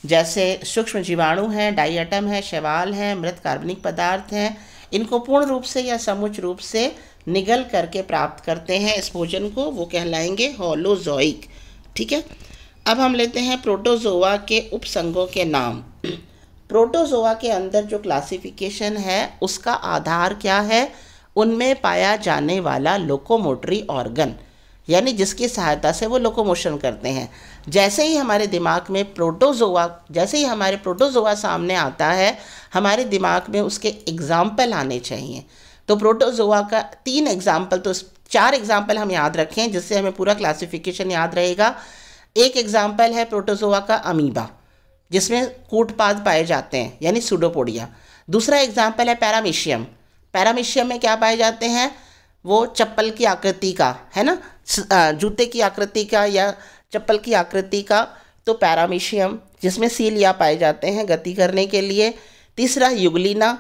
जैसे सूक्ष्म जीवाणु हैं डाइएटम है शैवाल हैं मृत कार्बनिक पदार्थ हैं इनको पूर्ण रूप से या समुच रूप से निगल करके प्राप्त करते हैं इस भोजन को वो कहलाएंगे होलोजोइक ठीक है अब हम लेते हैं प्रोटोजोआ के उपसंगों के नाम प्रोटोजोआ के अंदर जो क्लासिफिकेशन है उसका आधार क्या है उनमें पाया जाने वाला लोकोमोटरी ऑर्गन यानी जिसकी सहायता से वो लोकोमोशन करते हैं जैसे ही हमारे दिमाग में प्रोटोजोआ जैसे ही हमारे प्रोटोजोआ सामने आता है हमारे दिमाग में उसके एग्ज़ाम्पल आने चाहिए तो प्रोटोजोआ का तीन एग्ज़ाम्पल तो चार एग्ज़ाम्पल हम याद रखें जिससे हमें पूरा क्लासिफिकेशन याद रहेगा एक एग्ज़ाम्पल है प्रोटोजोआ का अमीबा जिसमें कूटपाद पाए जाते हैं यानी सुडोपोडिया दूसरा एग्जाम्पल है पैरामिशियम पैरामिशियम में क्या पाए जाते हैं वो चप्पल की आकृति का है ना जूते की आकृति का या चप्पल की आकृति का तो पैरामिशियम जिसमें सीलिया पाए जाते हैं गति करने के लिए तीसरा युगलिना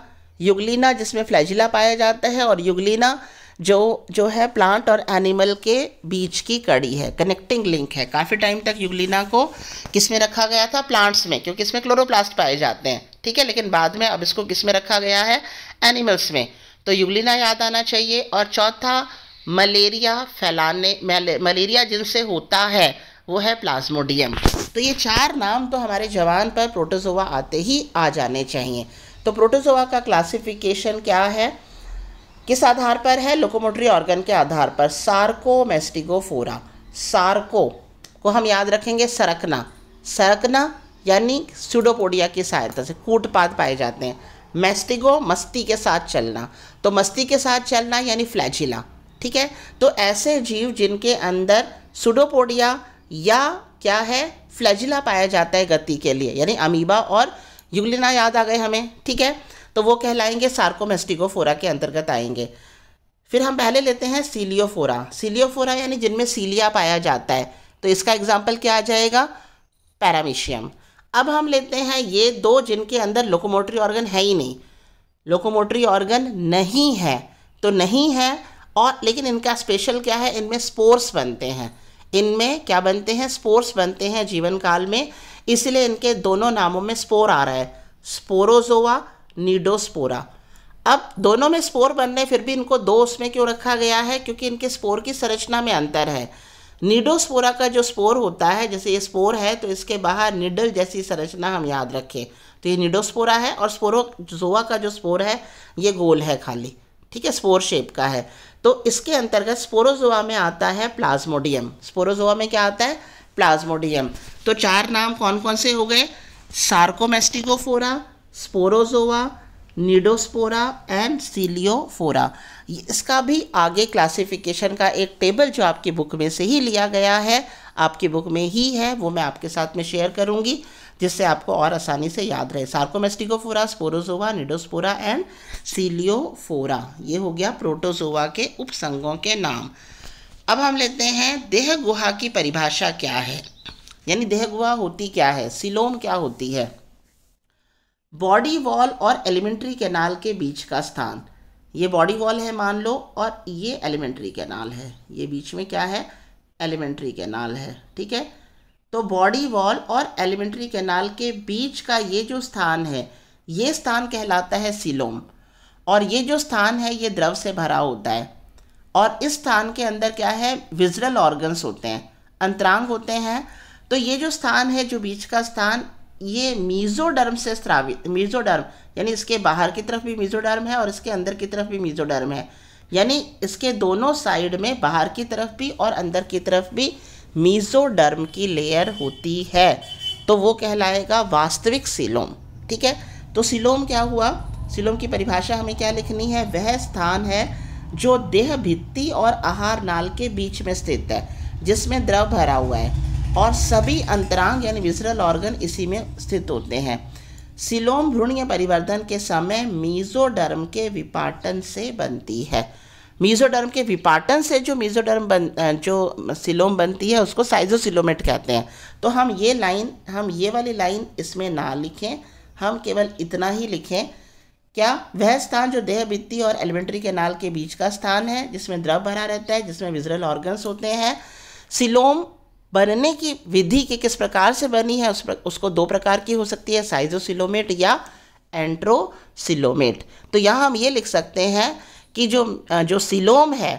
युगलिना जिसमें फ्लैजिला पाया जाता है और युगलिना जो जो है प्लांट और एनिमल के बीच की कड़ी है कनेक्टिंग लिंक है काफ़ी टाइम तक युगलिना को किस में रखा गया था प्लांट्स में क्योंकि इसमें क्लोरोप्लास्ट पाए जाते हैं ठीक है लेकिन बाद में अब इसको किस में रखा गया है एनिमल्स में तो युगलिना याद आना चाहिए और चौथा मलेरिया फैलाने मलेरिया जिनसे होता है वो है प्लाज्मोडियम तो ये चार नाम तो हमारे जवान पर प्रोटोजोवा आते ही आ जाने चाहिए तो प्रोटोजोवा का क्लासिफिकेशन क्या है किस आधार पर है लोकोमोटरी ऑर्गन के आधार पर सार्को मेस्टिगोफोरा सार्को को हम याद रखेंगे सरकना सरकना यानी सुडोपोडिया की सहायता से कूटपात पाए जाते हैं मेस्टिगो मस्ती के साथ चलना तो मस्ती के साथ चलना यानी फ्लैजिला ठीक है तो ऐसे जीव जिनके अंदर सुडोपोडिया या क्या है फ्लैजिला पाया जाता है गति के लिए यानी अमीबा और युगलिना याद आ गए हमें ठीक है तो वो कहलाएंगे सार्कोमेस्टिकोफोरा के अंतर्गत आएंगे फिर हम पहले लेते हैं सीलियोफोरा सीलियोफोरा यानी जिनमें सीलिया पाया जाता है तो इसका एग्जाम्पल क्या आ जाएगा पैरामीशियम अब हम लेते हैं ये दो जिनके अंदर लोकोमोटरी ऑर्गन है ही नहीं लोकोमोटरी ऑर्गन नहीं है तो नहीं है और लेकिन इनका स्पेशल क्या है इनमें स्पोर्स बनते हैं इनमें क्या बनते हैं स्पोर्स बनते हैं जीवन काल में इसलिए इनके दोनों नामों में स्पोर आ रहा है स्पोरोजोवा नीडोस्पोरा अब दोनों में स्पोर बनने फिर भी इनको दो उसमें क्यों रखा गया है क्योंकि इनके स्पोर की संरचना में अंतर है नीडोस्पोरा का जो स्पोर होता है जैसे ये स्पोर है तो इसके बाहर निडल जैसी संरचना हम याद रखें तो ये निडोस्पोरा है और स्पोरोजोआ का जो स्पोर है ये गोल है खाली ठीक है स्पोर शेप का है तो इसके अंतर्गत स्पोरोजोआ में आता है प्लाज्मोडियम स्पोरोजोआ में क्या आता है प्लाज्मोडियम तो चार नाम कौन कौन से हो गए सार्कोमेस्टिकोफोरा स्पोरोजोवा निडोस्पोरा एंड सीलियोफोरा इसका भी आगे क्लासिफिकेशन का एक टेबल जो आपकी बुक में से ही लिया गया है आपकी बुक में ही है वो मैं आपके साथ में शेयर करूंगी जिससे आपको और आसानी से याद रहे सार्कोमेस्टिकोफोरा स्पोरोजोवा निडोस्पोरा एंड सीलियोफोरा ये हो गया प्रोटोजोवा के उपसंगों के नाम अब हम लेते हैं देह गुहा की परिभाषा क्या है यानी देह गुहा होती क्या है सिलोम क्या होती है बॉडी वॉल और एलिमेंट्री कैनाल के बीच का स्थान ये बॉडी वॉल है मान लो और ये एलिमेंट्री कैनाल है ये बीच में क्या है एलिमेंट्री कैनाल है ठीक है तो बॉडी वॉल और एलिमेंट्री कैनाल के बीच का ये जो स्थान है ये स्थान कहलाता है सिलोम और ये जो स्थान है ये द्रव से भरा होता है और इस स्थान के अंदर क्या है विजरल ऑर्गन्स होते हैं अंतरांग होते हैं तो ये जो स्थान है जो बीच का स्थान ये मीजोडर्म से स्रावित मीजोडर्म यानी इसके बाहर की तरफ भी मीजोडर्म है और इसके अंदर की तरफ भी मीजोडर्म है यानी इसके दोनों साइड में बाहर की तरफ भी और अंदर की तरफ भी मीजोडर्म की लेयर होती है तो वो कहलाएगा वास्तविक सिलोम ठीक है तो सिलोम क्या हुआ सिलोम की परिभाषा हमें क्या लिखनी है वह स्थान है जो देह भित्ति और आहार नाल के बीच में स्थित है जिसमें द्रव भरा हुआ है और सभी अंतरांग यानी विसरल ऑर्गन इसी में स्थित होते हैं सिलोम भ्रूणीय परिवर्तन के समय मीजोडर्म के विपाटन से बनती है मीजोडर्म के विपाटन से जो मीजोडर्म बन जो सिलोम बनती है उसको साइजोसिलोमेट कहते हैं तो हम ये लाइन हम ये वाली लाइन इसमें ना लिखें हम केवल इतना ही लिखें क्या वह स्थान जो देह भित्ति और एलिमेंट्री नाल के बीच का स्थान है जिसमें द्रव भरा रहता है जिसमें विजरल ऑर्गन्स होते हैं सिलोम बनने की विधि के किस प्रकार से बनी है उस प्र, उसको दो प्रकार की हो सकती है साइजोसिलोमेट या एंट्रोसिलोमेट तो यहाँ हम ये लिख सकते हैं कि जो जो सिलोम है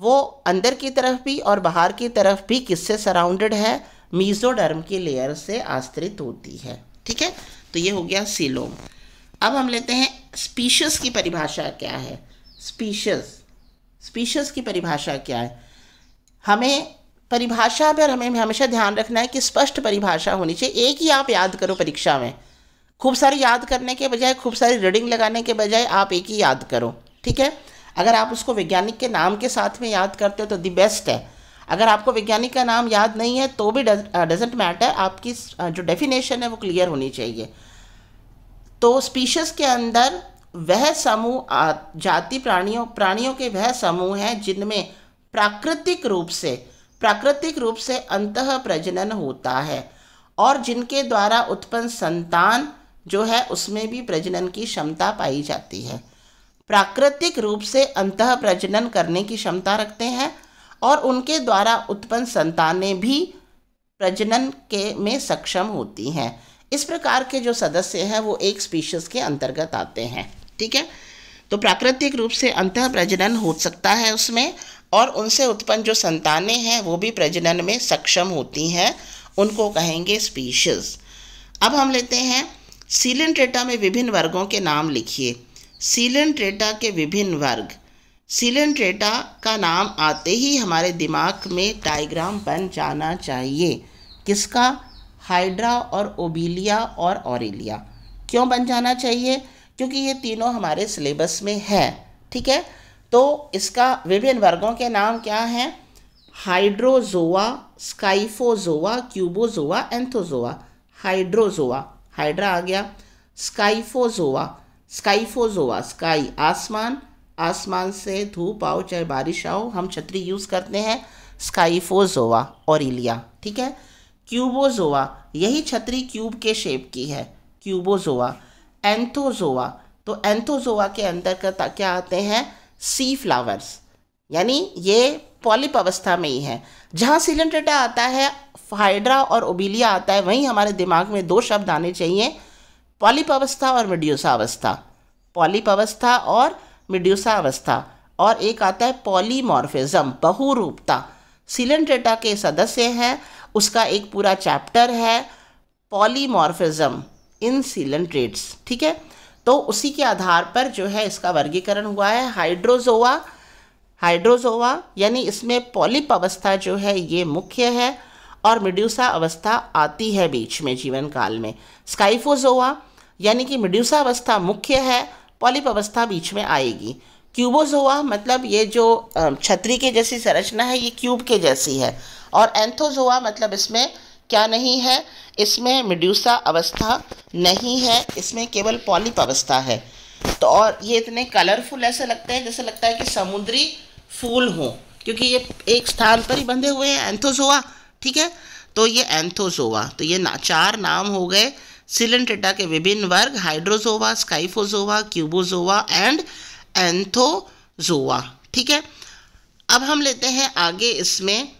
वो अंदर की तरफ भी और बाहर की तरफ भी किससे सराउंडेड है मीजोडर्म की लेयर से आश्रित होती है ठीक है तो ये हो गया सिलोम अब हम लेते हैं स्पीशस की परिभाषा क्या है स्पीशस स्पीशस की परिभाषा क्या है हमें परिभाषा पर हमें हमेशा ध्यान रखना है कि स्पष्ट परिभाषा होनी चाहिए एक ही आप याद करो परीक्षा में खूब सारी याद करने के बजाय खूब सारी रीडिंग लगाने के बजाय आप एक ही याद करो ठीक है अगर आप उसको वैज्ञानिक के नाम के साथ में याद करते हो तो दी बेस्ट है अगर आपको वैज्ञानिक का नाम याद नहीं है तो भी डजेंट मैटर आपकी जो डेफिनेशन है वो क्लियर होनी चाहिए तो स्पीशीज़ के अंदर वह समूह जाति प्राणियों प्राणियों के वह समूह हैं जिनमें प्राकृतिक रूप से प्राकृतिक रूप से अंत प्रजनन होता है और जिनके द्वारा उत्पन्न संतान जो है उसमें भी प्रजनन की क्षमता पाई जाती है प्राकृतिक रूप से अंत प्रजनन करने की क्षमता रखते हैं और उनके द्वारा उत्पन्न संतानें भी प्रजनन के में सक्षम होती हैं इस प्रकार के जो सदस्य हैं वो एक स्पीशीज़ के अंतर्गत आते हैं ठीक है तो प्राकृतिक रूप से अंत प्रजनन हो सकता है उसमें और उनसे उत्पन्न जो संतानें हैं वो भी प्रजनन में सक्षम होती हैं उनको कहेंगे स्पीशीज अब हम लेते हैं सीलन ट्रेटा में विभिन्न वर्गों के नाम लिखिए सीलन ट्रेटा के विभिन्न वर्ग सीलन ट्रेटा का नाम आते ही हमारे दिमाग में डायग्राम बन जाना चाहिए किसका हाइड्रा और ओबिलिया और ऑरेलिया क्यों बन जाना चाहिए क्योंकि ये तीनों हमारे सिलेबस में है ठीक है तो इसका विभिन्न वर्गों के नाम क्या हैं Hydrozoa Scyphozoa Cubozoa Anthozoa Hydrozoa Hydra आ गया स्काइफोजोआ स्काइफोजोआ स्काई आसमान आसमान से धूप आओ चाहे बारिश आओ हम छतरी यूज़ करते हैं स्काइफोजोआ और इलिया ठीक है क्यूबोजोआ यही छतरी क्यूब के शेप की है क्यूबोजोआ एंथोजोआ तो एंथोजोआ के अंतर्गत क्या आते हैं सी फ्लावर्स यानी ये पॉलिप अवस्था में ही है जहाँ सिलेंट्रेटा आता है हाइड्रा और ओबिलिया आता है वहीं हमारे दिमाग में दो शब्द आने चाहिए पॉलिप अवस्था और मिड्यूसा अवस्था पॉलिप अवस्था और मिड्यूसा अवस्था और एक आता है पॉलीमॉर्फिज्म बहुरूपता सिलेंट्रेटा के सदस्य हैं उसका एक पूरा चैप्टर है पॉलीमॉर्फिज्म इन सिलेंट्रेट्स ठीक है तो उसी के आधार पर जो है इसका वर्गीकरण हुआ है हाइड्रोजोआ हाइड्रोजोआ यानी इसमें पॉलिप अवस्था जो है ये मुख्य है और मिड्यूसा अवस्था आती है बीच में जीवन काल में स्काइफोजोआ यानी कि मिड्यूसा अवस्था मुख्य है पॉलिप अवस्था बीच में आएगी क्यूबोजोआ मतलब ये जो छतरी के जैसी संरचना है ये क्यूब के जैसी है और एंथोजोआ मतलब इसमें क्या नहीं है इसमें मिड्यूसा अवस्था नहीं है इसमें केवल पॉलिप अवस्था है तो और ये इतने कलरफुल ऐसे लगते हैं जैसे लगता है कि समुद्री फूल हों क्योंकि ये एक स्थान पर ही बंधे हुए हैं एंथोजोआ ठीक है तो ये एंथोजोआ तो ये ना, चार नाम हो गए सिलेंटेटा के विभिन्न वर्ग हाइड्रोजोवा स्काइफोजोवा क्यूबोजोवा एंड एंथोजोवा ठीक है अब हम लेते हैं आगे इसमें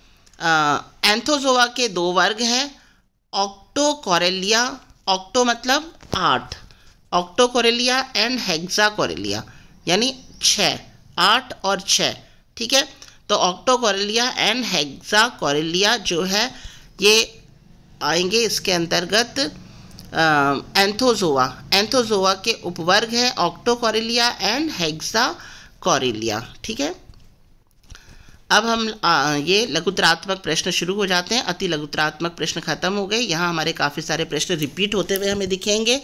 एंथोजोवा के दो वर्ग हैं ऑक्टोकोरेलिया ऑक्टो मतलब आठ ऑक्टोकोरेलिया एंड हेक्साकोरेलिया यानी छ आठ और छ ठीक है तो ऑक्टोकोरेलिया एंड हेक्साकोरेलिया जो है ये आएंगे इसके अंतर्गत एंथोजोवा एंथोजोवा के उपवर्ग है ऑक्टोकोरेलिया एंड हेक्सा कॉरेलिया ठीक है अब हम ये लघुतरात्मक प्रश्न शुरू हो जाते हैं अति लघुतरात्मक प्रश्न खत्म हो गए यहाँ हमारे काफ़ी सारे प्रश्न रिपीट होते हुए हमें दिखेंगे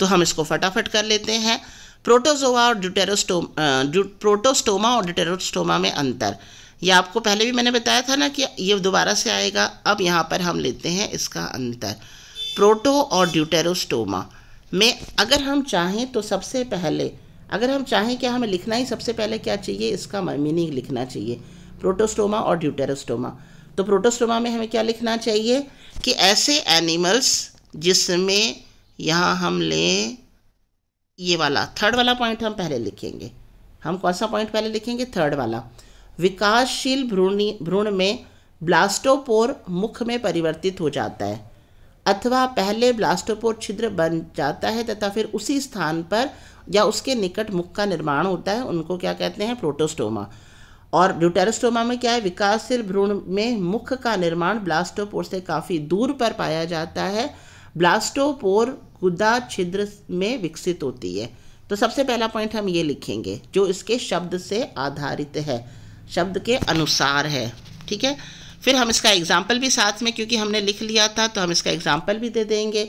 तो हम इसको फटाफट कर लेते हैं प्रोटोजोवा और ड्यूटेरोस्टोम प्रोटोस्टोमा और ड्यूटेरोस्टोमा में अंतर ये आपको पहले भी मैंने बताया था ना कि ये दोबारा से आएगा अब यहाँ पर हम लेते हैं इसका अंतर प्रोटो और ड्यूटेरोस्टोमा में अगर हम चाहें तो सबसे पहले अगर हम चाहें कि हमें लिखना ही सबसे पहले क्या चाहिए इसका मीनिंग लिखना चाहिए प्रोटोस्टोमा और ड्यूटेरोस्टोमा तो प्रोटोस्टोमा में हमें क्या लिखना चाहिए कि ऐसे एनिमल्स जिसमें यहाँ हम लें ये वाला थर्ड वाला पॉइंट हम पहले लिखेंगे हम कौन सा पॉइंट पहले लिखेंगे थर्ड वाला विकासशील भ्रूणी भ्रूण में ब्लास्टोपोर मुख में परिवर्तित हो जाता है अथवा पहले ब्लास्टोपोर छिद्र बन जाता है तथा फिर उसी स्थान पर या उसके निकट मुख का निर्माण होता है उनको क्या कहते हैं प्रोटोस्टोमा और ड्यूटेरोस्टोमा में क्या है विकासशील भ्रूण में मुख का निर्माण ब्लास्टोपोर से काफ़ी दूर पर पाया जाता है ब्लास्टोपोर गुदा छिद्र में विकसित होती है तो सबसे पहला पॉइंट हम ये लिखेंगे जो इसके शब्द से आधारित है शब्द के अनुसार है ठीक है फिर हम इसका एग्जाम्पल भी साथ में क्योंकि हमने लिख लिया था तो हम इसका एग्जाम्पल भी दे देंगे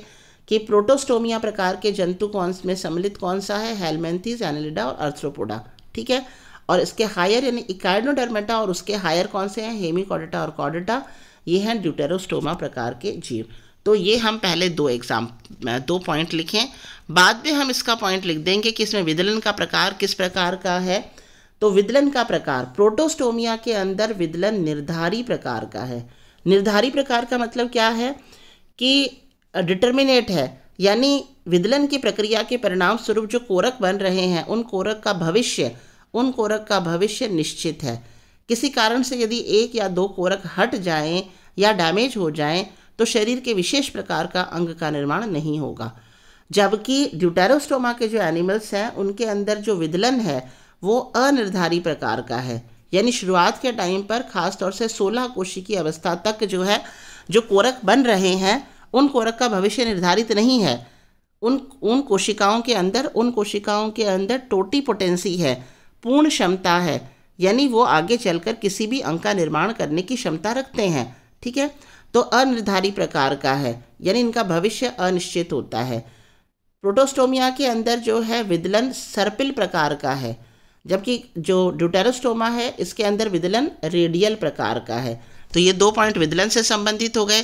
कि प्रोटोस्टोमिया प्रकार के जंतु कौन में सम्मिलित कौन सा है हेलमेंथीज एनलिडा और अर्थ्रोपोडा ठीक है और इसके हायर यानी इकाइडोडर्मेटा और उसके हायर कौन से हैं हेमिकॉडेटा और कॉडेटा ये हैं ड्यूटेरोस्टोमा प्रकार के जीव तो ये हम पहले दो एग्जाम दो पॉइंट लिखें बाद में हम इसका पॉइंट लिख देंगे कि इसमें विदलन का प्रकार किस प्रकार का है तो विदलन का प्रकार प्रोटोस्टोमिया के अंदर विदलन निर्धारी प्रकार का है निर्धारी प्रकार का मतलब क्या है कि डिटर्मिनेट है यानी विदलन की प्रक्रिया के परिणाम स्वरूप जो कोरक बन रहे हैं उन कोरक का भविष्य उन कोरक का भविष्य निश्चित है किसी कारण से यदि एक या दो कोरक हट जाएं या डैमेज हो जाएं तो शरीर के विशेष प्रकार का अंग का निर्माण नहीं होगा जबकि ड्यूटेरोस्टोमा के जो एनिमल्स हैं उनके अंदर जो विदलन है वो अनिर्धारित प्रकार का है यानी शुरुआत के टाइम पर खास तौर से सोलह कोशी की अवस्था तक जो है जो कोरक बन रहे हैं उन कोरक का भविष्य निर्धारित नहीं है उन उन कोशिकाओं के अंदर उन कोशिकाओं के अंदर टोटी पोटेंसी है पूर्ण क्षमता है यानी वो आगे चलकर किसी भी अंक का निर्माण करने की क्षमता रखते हैं ठीक है तो अनिर्धारित प्रकार का है यानी इनका भविष्य अनिश्चित होता है प्रोटोस्टोमिया के अंदर जो है विदलन सर्पिल प्रकार का है जबकि जो ड्यूटेरोस्टोमा है इसके अंदर विदलन रेडियल प्रकार का है तो ये दो पॉइंट विदलन से संबंधित हो गए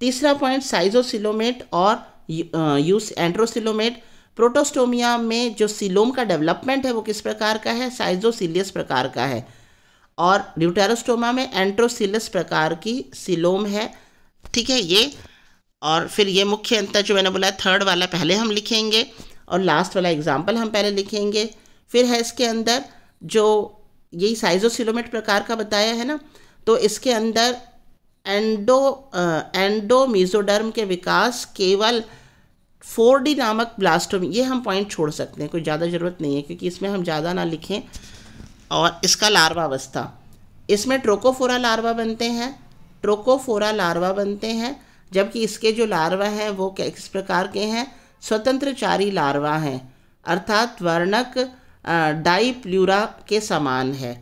तीसरा पॉइंट साइजोसिलोमेट और यूस एंड्रोसिलोमेट प्रोटोस्टोमिया में जो सिलोम का डेवलपमेंट है वो किस प्रकार का है साइजोसिलियस प्रकार का है और ड्यूटेरोस्टोमा में एंट्रोसिलस प्रकार की सिलोम है ठीक है ये और फिर ये मुख्य अंतर जो मैंने बोला थर्ड वाला पहले हम लिखेंगे और लास्ट वाला एग्जाम्पल हम पहले लिखेंगे फिर है इसके अंदर जो यही साइजोसिलोमेट प्रकार का बताया है ना तो इसके अंदर एंडो एंडोमीजोडर्म के विकास केवल फोर डी नामक ब्लास्टोमी ये हम पॉइंट छोड़ सकते हैं कोई ज़्यादा ज़रूरत नहीं है क्योंकि इसमें हम ज़्यादा ना लिखें और इसका लार्वा अवस्था इसमें ट्रोकोफोरा लार्वा बनते हैं ट्रोकोफोरा लार्वा बनते हैं जबकि इसके जो लार्वा हैं वो किस प्रकार के हैं स्वतंत्रचारी लार्वा हैं अर्थात वर्णक डाईप्ल्यूरा के समान है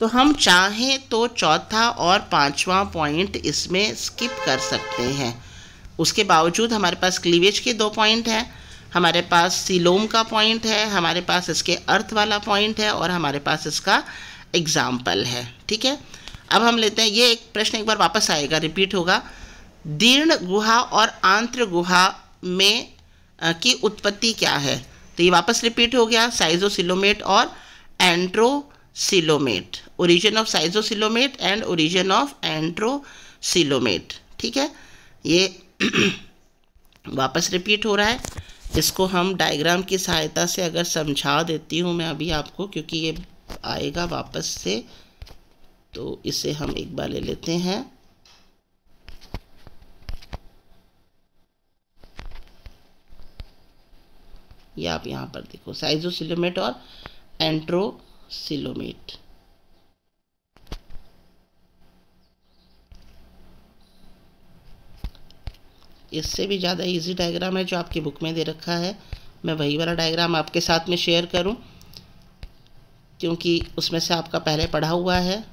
तो हम चाहें तो चौथा और पांचवा पॉइंट इसमें स्किप कर सकते हैं उसके बावजूद हमारे पास क्लीवेज के दो पॉइंट हैं हमारे पास सिलोम का पॉइंट है हमारे पास इसके अर्थ वाला पॉइंट है और हमारे पास इसका एग्जाम्पल है ठीक है अब हम लेते हैं ये एक प्रश्न एक बार वापस आएगा रिपीट होगा दीर्ण गुहा और आंत्र गुहा में आ, की उत्पत्ति क्या है तो ये वापस रिपीट हो गया साइजोसिलोमेट और enterocoelomate origin of schizocoelomate and origin of enterocoelomate ठीक है ये वापस रिपीट हो रहा है इसको हम डायग्राम की सहायता से अगर समझा देती हूँ मैं अभी आपको क्योंकि ये आएगा वापस से तो इसे हम एक बार ले लेते हैं या आप यहाँ पर देखो साइजोसिलोमेट और एंट्रोसिलोमेट इससे भी ज़्यादा इजी डायग्राम है जो आपकी बुक में दे रखा है मैं वही वाला डायग्राम आपके साथ में शेयर करूं क्योंकि उसमें से आपका पहले पढ़ा हुआ है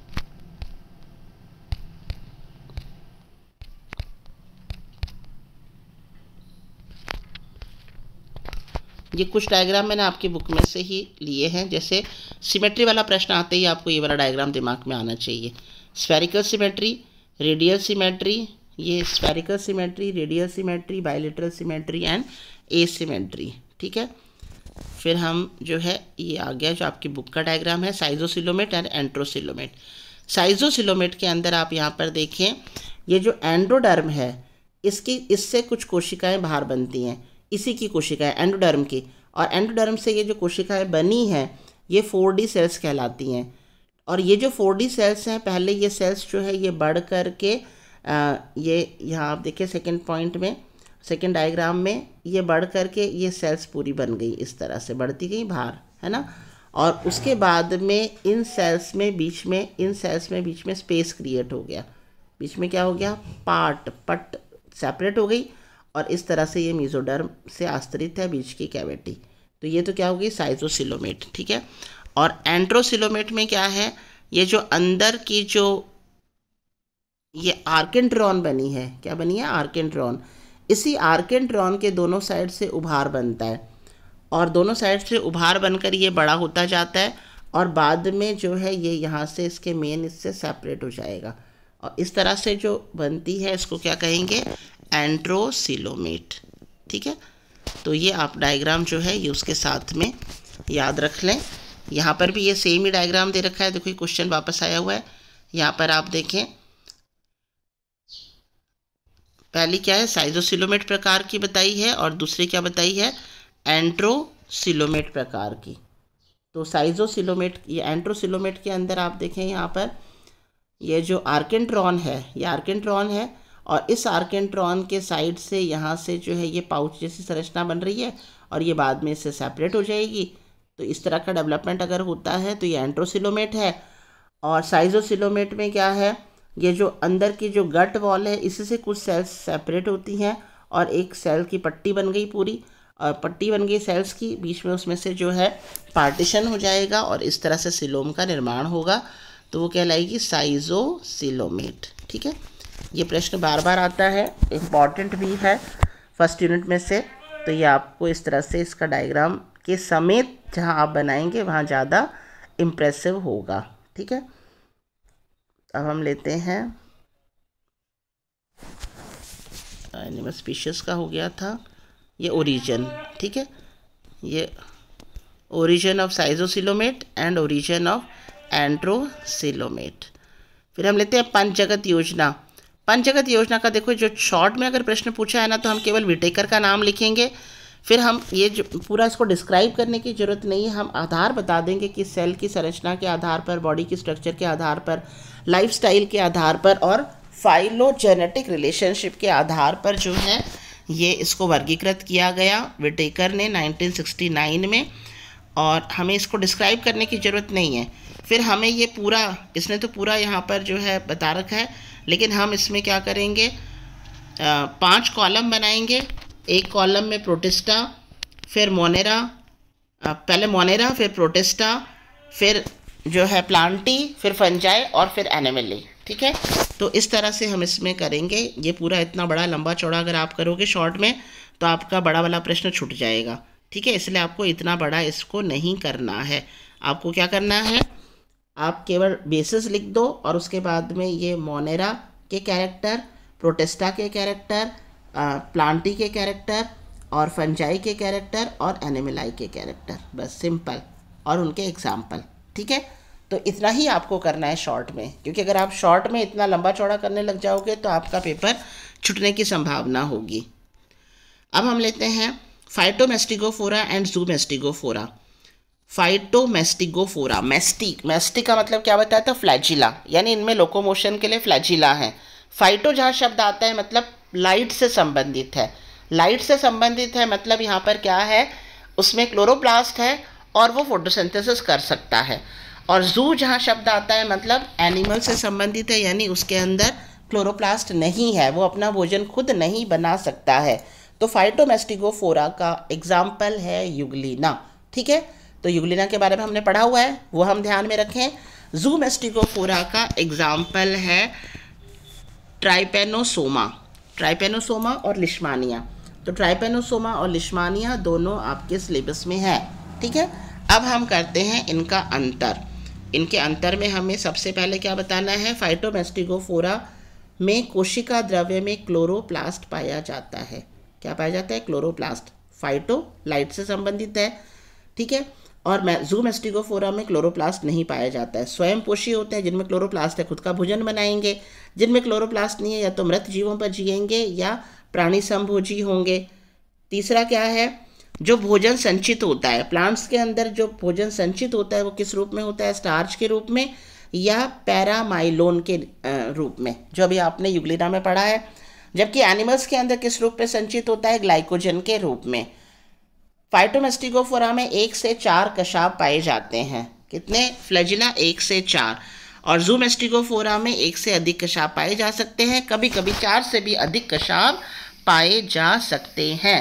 ये कुछ डायग्राम मैंने आपकी बुक में से ही लिए हैं जैसे सिमेट्री वाला प्रश्न आते ही आपको ये वाला डायग्राम दिमाग में आना चाहिए स्फेरिकल सिमेट्री रेडियल सिमेट्री ये spherical symmetry radial symmetry bilateral symmetry and asymmetry ठीक है फिर हम जो है ये आ गया जो आपकी बुक का डायग्राम है साइजोसिलोमेट एंड एंट्रोसिलोमेट साइजोसिलोमेट के अंदर आप यहाँ पर देखें ये जो एंड्रोडर्म है इसकी इससे कुछ कोशिकाएं बाहर बनती हैं इसी की कोशिकाएं एंड्रोडर्म की और एंडोडर्म से ये जो कोशिकाएं बनी हैं ये फोर डी सेल्स कहलाती हैं और ये जो फोर डी सेल्स हैं पहले ये सेल्स जो है ये बढ़ कर के ये यहाँ आप देखिए सेकेंड पॉइंट में सेकेंड डायग्राम में ये बढ़ करके ये सेल्स पूरी बन गई इस तरह से बढ़ती गई बाहर है ना और उसके बाद में इन सेल्स में बीच में इन सेल्स में बीच में स्पेस क्रिएट हो गया बीच में क्या हो गया पार्ट पट सेपरेट हो गई और इस तरह से ये मीजोडर्म से आस्तरित है बीच की कैविटी तो ये तो क्या हो गई साइजोसिलोमेट ठीक है और एंट्रोसिलोमेट में क्या है ये जो अंदर की जो ये आर्केंट्रॉन बनी है क्या बनी है आर्केंट्रॉन इसी आर्केंट्रॉन के दोनों साइड से उभार बनता है और दोनों साइड से उभार बनकर ये बड़ा होता जाता है और बाद में जो है ये यहाँ से इसके मेन इससे सेपरेट हो जाएगा और इस तरह से जो बनती है इसको क्या कहेंगे एंट्रोसिलोमेट ठीक है तो ये आप डायग्राम जो है ये उसके साथ में याद रख लें यहाँ पर भी ये सेम ही डायग्राम दे रखा है देखो ये क्वेश्चन वापस आया हुआ है यहाँ पर आप देखें पहली क्या है साइजोसिलोमेट प्रकार की बताई है और दूसरी क्या बताई है एंट्रोसिलोमेट प्रकार की तो साइजोसिलोमेट ये एंट्रोसिलोमेट के अंदर आप देखें यहाँ पर ये जो आर्केंट्रॉन है ये आर्केंट्रॉन है और इस आर्केंट्रॉन के साइड से यहाँ से जो है ये पाउच जैसी संरचना बन रही है और ये बाद में इससे सेपरेट हो जाएगी तो इस तरह का डेवलपमेंट अगर होता है तो ये एंट्रोसिलोमेट है और साइजोसिलोमेट में क्या है ये जो अंदर की जो गट वॉल है इससे कुछ सेल्स सेपरेट होती हैं और एक सेल की पट्टी बन गई पूरी और पट्टी बन गई सेल्स की बीच में उसमें से जो है पार्टीशन हो जाएगा और इस तरह से सिलोम का निर्माण होगा तो वो कहलाएगी साइजो सिलोमेट ठीक है ये प्रश्न बार बार आता है इम्पॉर्टेंट भी है फर्स्ट यूनिट में से तो ये आपको इस तरह से इसका डायग्राम के समेत जहाँ आप बनाएंगे वहाँ ज़्यादा इम्प्रेसिव होगा ठीक है अब हम लेते हैं एनिमल स्पीशीज का हो गया था ये ओरिजन ठीक है ये origin of schizocoelomate and origin of enterocoelomate फिर हम लेते हैं पंच जगत योजना पंच जगत योजना का देखो जो शॉर्ट में अगर प्रश्न पूछा है ना तो हम केवल विटेकर का नाम लिखेंगे फिर हम ये जो पूरा इसको डिस्क्राइब करने की ज़रूरत नहीं है हम आधार बता देंगे कि सेल की संरचना के आधार पर बॉडी की स्ट्रक्चर के आधार पर लाइफ के आधार पर और फाइलोजेनेटिक रिलेशनशिप के आधार पर जो है ये इसको वर्गीकृत किया गया विटेकर ने 1969 में और हमें इसको डिस्क्राइब करने की ज़रूरत नहीं है फिर हमें ये पूरा इसने तो पूरा यहाँ पर जो है बता रखा है लेकिन हम इसमें क्या करेंगे पांच कॉलम बनाएंगे एक कॉलम में प्रोटेस्टा फिर मोनेरा पहले मोनेरा फिर प्रोटेस्टा फिर जो है प्लांटी फिर फंजाए और फिर एनिमली ठीक है तो इस तरह से हम इसमें करेंगे ये पूरा इतना बड़ा लंबा चौड़ा अगर आप करोगे शॉर्ट में तो आपका बड़ा वाला प्रश्न छूट जाएगा ठीक है इसलिए आपको इतना बड़ा इसको नहीं करना है आपको क्या करना है आप केवल बेसिस लिख दो और उसके बाद में ये मोनेरा के कैरेक्टर प्रोटेस्टा के कैरेक्टर प्लांटी के कैरेक्टर और फंजाई के कैरेक्टर और एनिमलाई के कैरेक्टर बस सिंपल और उनके एग्जाम्पल ठीक है तो इतना ही आपको करना है शॉर्ट में क्योंकि अगर आप शॉर्ट में इतना लंबा चौड़ा करने लग जाओगे तो आपका पेपर छुटने की संभावना होगी अब हम लेते हैं फाइटोमेस्टिगोफोरा एंड जू मेस्टिगोफोरा फाइटोमेस्टिगोफोरा मेस्टिक मेस्टिक का मतलब क्या बताया था फ्लैजिला यानी इनमें लोकोमोशन के लिए फ्लैजिला है फाइटो जहाँ शब्द आता है मतलब लाइट से संबंधित है लाइट से संबंधित है मतलब यहाँ पर क्या है उसमें क्लोरोप्लास्ट है और वो फोटोसिंथेसिस कर सकता है और जू जहाँ शब्द आता है मतलब एनिमल से संबंधित है यानी उसके अंदर क्लोरोप्लास्ट नहीं है वो अपना भोजन खुद नहीं बना सकता है तो फाइटोमेस्टिगोफोरा का एग्जाम्पल है युगलिना ठीक है तो युगलीना के बारे में हमने पढ़ा हुआ है वो हम ध्यान में रखें जू मेस्टिगोफोरा का एग्जाम्पल है ट्राइपेनोसोमा ट्राइपेनोसोमा और लिश्मानिया तो ट्राइपेनोसोमा और लिश्मानिया दोनों आपके सिलेबस में है ठीक है अब हम करते हैं इनका अंतर इनके अंतर में हमें सबसे पहले क्या बताना है फाइटोमेस्टिगोफोरा में कोशिका द्रव्य में क्लोरोप्लास्ट पाया जाता है क्या पाया जाता है क्लोरोप्लास्ट फाइटो लाइट से संबंधित है ठीक है और जूमेस्टिकोफोरा में क्लोरोप्लास्ट नहीं पाया जाता है स्वयं पोषी होते हैं जिनमें क्लोरोप्लास्ट है खुद का भोजन बनाएंगे जिनमें क्लोरोप्लास्ट नहीं है या तो मृत जीवों पर जिएंगे या प्राणी संभोजी होंगे तीसरा क्या है जो भोजन संचित होता है प्लांट्स के अंदर जो भोजन संचित होता है वो किस रूप में होता है स्टार्च के रूप में या पैरामाइलोन के रूप में जो अभी आपने युगलिना में पढ़ा है जबकि एनिमल्स के अंदर किस रूप में संचित होता है ग्लाइकोजन के रूप में फाइटोमेस्टिकोफोरा में एक से चार कशाब पाए जाते हैं कितने फ्लैजिला एक से चार और जूमेस्टिकोफोरा में एक से अधिक कशाब पाए जा सकते हैं कभी कभी चार से भी अधिक कशाब पाए जा सकते हैं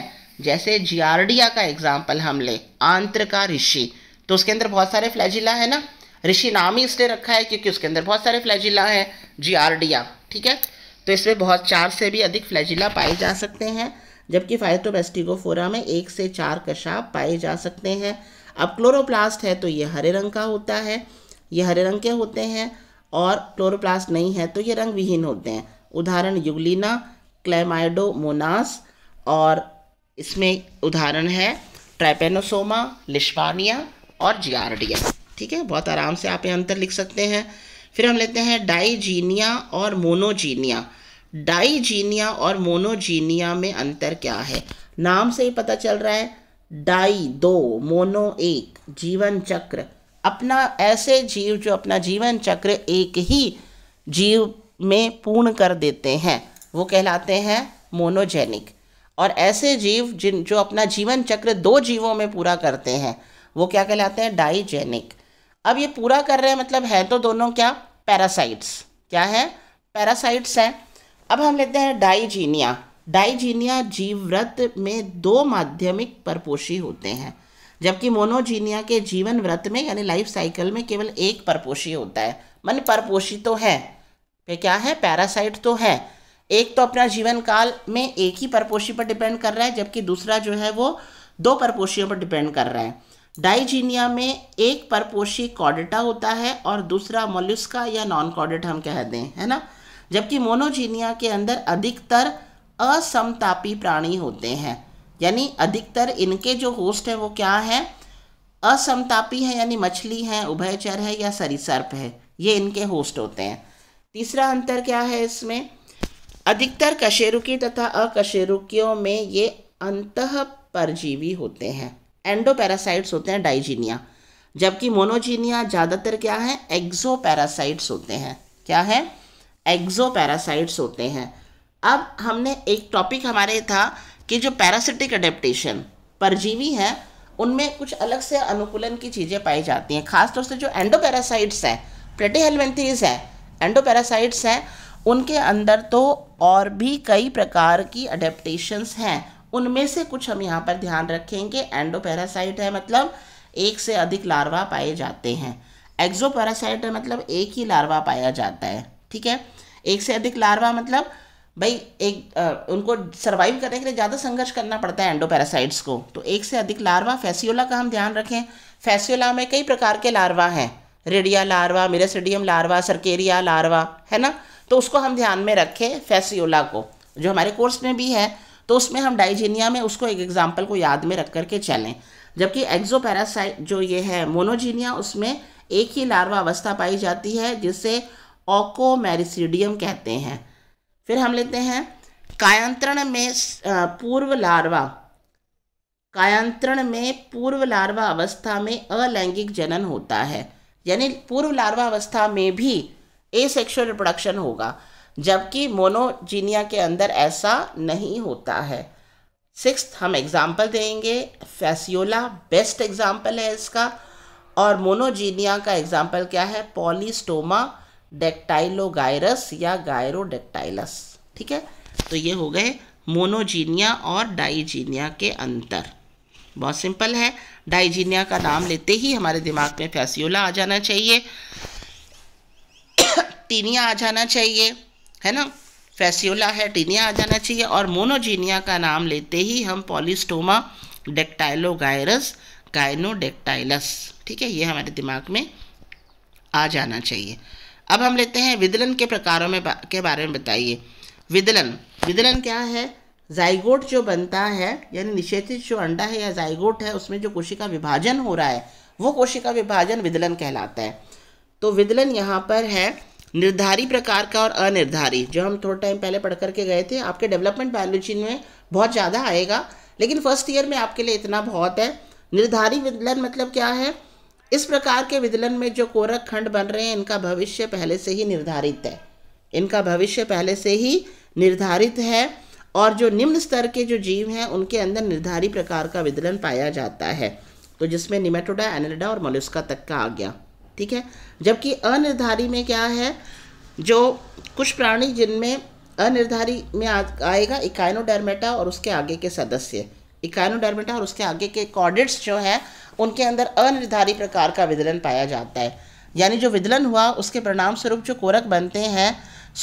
जैसे जियारडिया का एग्जाम्पल हम लें आंत्र का ऋषि तो उसके अंदर बहुत सारे फ्लैजिला है ना ऋषि नाम ही इसलिए रखा है क्योंकि उसके अंदर बहुत सारे फ्लैजिला हैं जियारडिया ठीक है तो इसमें बहुत चार से भी अधिक फ्लैजिला पाए जा सकते हैं जबकि फाइटोपेस्टिगो फोरा में एक से चार कशाप पाए जा सकते हैं अब क्लोरोप्लास्ट है तो ये हरे रंग का होता है ये हरे रंग के होते हैं और क्लोरोप्लास्ट नहीं है तो ये रंग विहीन होते हैं उदाहरण युगलिना क्लेमाइडोमोनास और इसमें उदाहरण है ट्राइपेनोसोमा लिश्वानिया और जियारडिया ठीक है बहुत आराम से आप ये अंतर लिख सकते हैं फिर हम लेते हैं डाइजीनिया और मोनोजीनिया डाईजीनिया और मोनोजीनिया में अंतर क्या है नाम से ही पता चल रहा है डाई दो मोनो एक जीवन चक्र अपना ऐसे जीव जो अपना जीवन चक्र एक ही जीव में पूर्ण कर देते हैं वो कहलाते हैं मोनोजेनिक और ऐसे जीव जिन जो अपना जीवन चक्र दो जीवों में पूरा करते हैं वो क्या कहलाते हैं डाइजेनिक अब ये पूरा कर रहे हैं मतलब है तो दोनों क्या पैरासाइट्स क्या है पैरासाइट्स हैं अब हम लेते हैं डाइजीनिया डाइजीनिया जीवव्रत में दो माध्यमिक परपोषी होते हैं जबकि मोनोजीनिया के जीवन व्रत में यानी लाइफ साइकिल में केवल एक परपोषी होता है मन परपोषी तो है पे क्या है पैरासाइट तो है एक तो अपना जीवन काल में एक ही परपोषी पर डिपेंड कर रहा है जबकि दूसरा जो है वो दो परपोषियों पर डिपेंड कर रहा है डाइजीनिया में एक परपोषी कॉडेटा होता है और दूसरा मोल्युस्का या नॉन कॉडेटा हम कह दें है ना जबकि मोनोजीनिया के अंदर अधिकतर असमतापी प्राणी होते हैं यानी अधिकतर इनके जो होस्ट हैं वो क्या है असमतापी है यानी मछली है उभयचर है या सरीसर्प है ये इनके होस्ट होते हैं तीसरा अंतर क्या है इसमें अधिकतर कशेरुकी तथा अकशेरुकियों में ये अंत परजीवी होते हैं एंडोपैरासाइट्स होते हैं डाइजीनिया जबकि मोनोजीनिया ज़्यादातर क्या है एक्जो पैरासाइट्स होते हैं क्या है एग्जो पैरासाइट्स होते हैं अब हमने एक टॉपिक हमारे था कि जो पैरासिटिक अडेप्टेशन परजीवी हैं उनमें कुछ अलग से अनुकूलन की चीज़ें पाई जाती हैं खासतौर से जो एंडोपैरासाइट्स हैं प्लेटेहेलमेंथीज है एंडोपैरासाइट्स हैं उनके अंदर तो और भी कई प्रकार की अडेप्टेशंस हैं उनमें से कुछ हम यहाँ पर ध्यान रखेंगे एंडोपैरासाइट है मतलब एक से अधिक लार्वा पाए जाते हैं एक्जोपैरासाइट है मतलब एक ही लार्वा पाया जाता है ठीक है एक से अधिक लार्वा मतलब भाई एक आ, उनको सर्वाइव करने के लिए ज़्यादा संघर्ष करना पड़ता है एंडोपैरासाइट्स को तो एक से अधिक लार्वा फैसियोला का हम ध्यान रखें फैसियोला में कई प्रकार के लार्वा हैं redia larva miracidium larva cercaria larva है ना तो उसको हम ध्यान में रखें फैसियोला को जो हमारे कोर्स में भी है तो उसमें हम डाइजीनिया में उसको एक एग्जाम्पल को याद में रख करके चलें जबकि एक्जोपैरासाइट जो ये है मोनोजीनिया उसमें एक ही लार्वा अवस्था पाई जाती है जिससे ओको कहते हैं फिर हम लेते हैं कायांतरण में पूर्व लार्वा कायांतरण में पूर्व लार्वा अवस्था में अलैंगिक जनन होता है यानी पूर्व लार्वा अवस्था में भी ए सेक्शुअल रिप्रोडक्शन होगा जबकि मोनोजीनिया के अंदर ऐसा नहीं होता है सिक्स हम एग्जाम्पल देंगे फैसियोला बेस्ट एग्जाम्पल है इसका और मोनोजीनिया का एग्जाम्पल क्या है पॉलीस्टोमा डेक्टाइलोगायरस या गायरोडेक्टाइलस ठीक है तो ये हो गए मोनोजीनिया और डाइजीनिया के अंतर बहुत सिंपल है डाइजीनिया का नाम लेते ही हमारे दिमाग में फैसियोला आ जाना चाहिए टीनिया आ जाना चाहिए है ना फैसियोला है टीनिया आ जाना चाहिए और मोनोजीनिया का नाम लेते ही हम पॉलिस्टोमा डेक्टाइलोगायरस गायनोडेक्टाइलस ठीक है ये हमारे दिमाग में आ जाना चाहिए अब हम लेते हैं विदलन के प्रकारों में बा, के बारे में बताइए विदलन विदलन क्या है जाइगोट जो बनता है यानी निषेचित जो अंडा है या जाइगोट है उसमें जो कोशिका विभाजन हो रहा है वो कोशिका विभाजन विदलन कहलाता है तो विदलन यहाँ पर है निर्धारी प्रकार का और अनिर्धारी जो हम थोड़ा टाइम पहले पढ़ करके गए थे आपके डेवलपमेंट बायोलॉजी में बहुत ज़्यादा आएगा लेकिन फर्स्ट ईयर में आपके लिए इतना बहुत है निर्धारी विदलन मतलब क्या है इस प्रकार के विदलन में जो कोरक खंड बन रहे हैं इनका भविष्य पहले से ही निर्धारित है इनका भविष्य पहले से ही निर्धारित है और जो निम्न स्तर के जो जीव हैं उनके अंदर निर्धारित प्रकार का विदलन पाया जाता है तो जिसमें निमेटोडा एनेडा और मोलुस्का तक का आ गया ठीक है जबकि अनिर्धारी में क्या है जो कुछ प्राणी जिनमें अनिर्धारी में आएगा इकाइनोडर्मेटा और उसके आगे के सदस्य इकानोडर्मेटा और उसके आगे के कॉर्डिट्स जो है उनके अंदर अनिर्धारित प्रकार का विदलन पाया जाता है यानी जो विदलन हुआ उसके परिणाम स्वरूप जो कोरक बनते हैं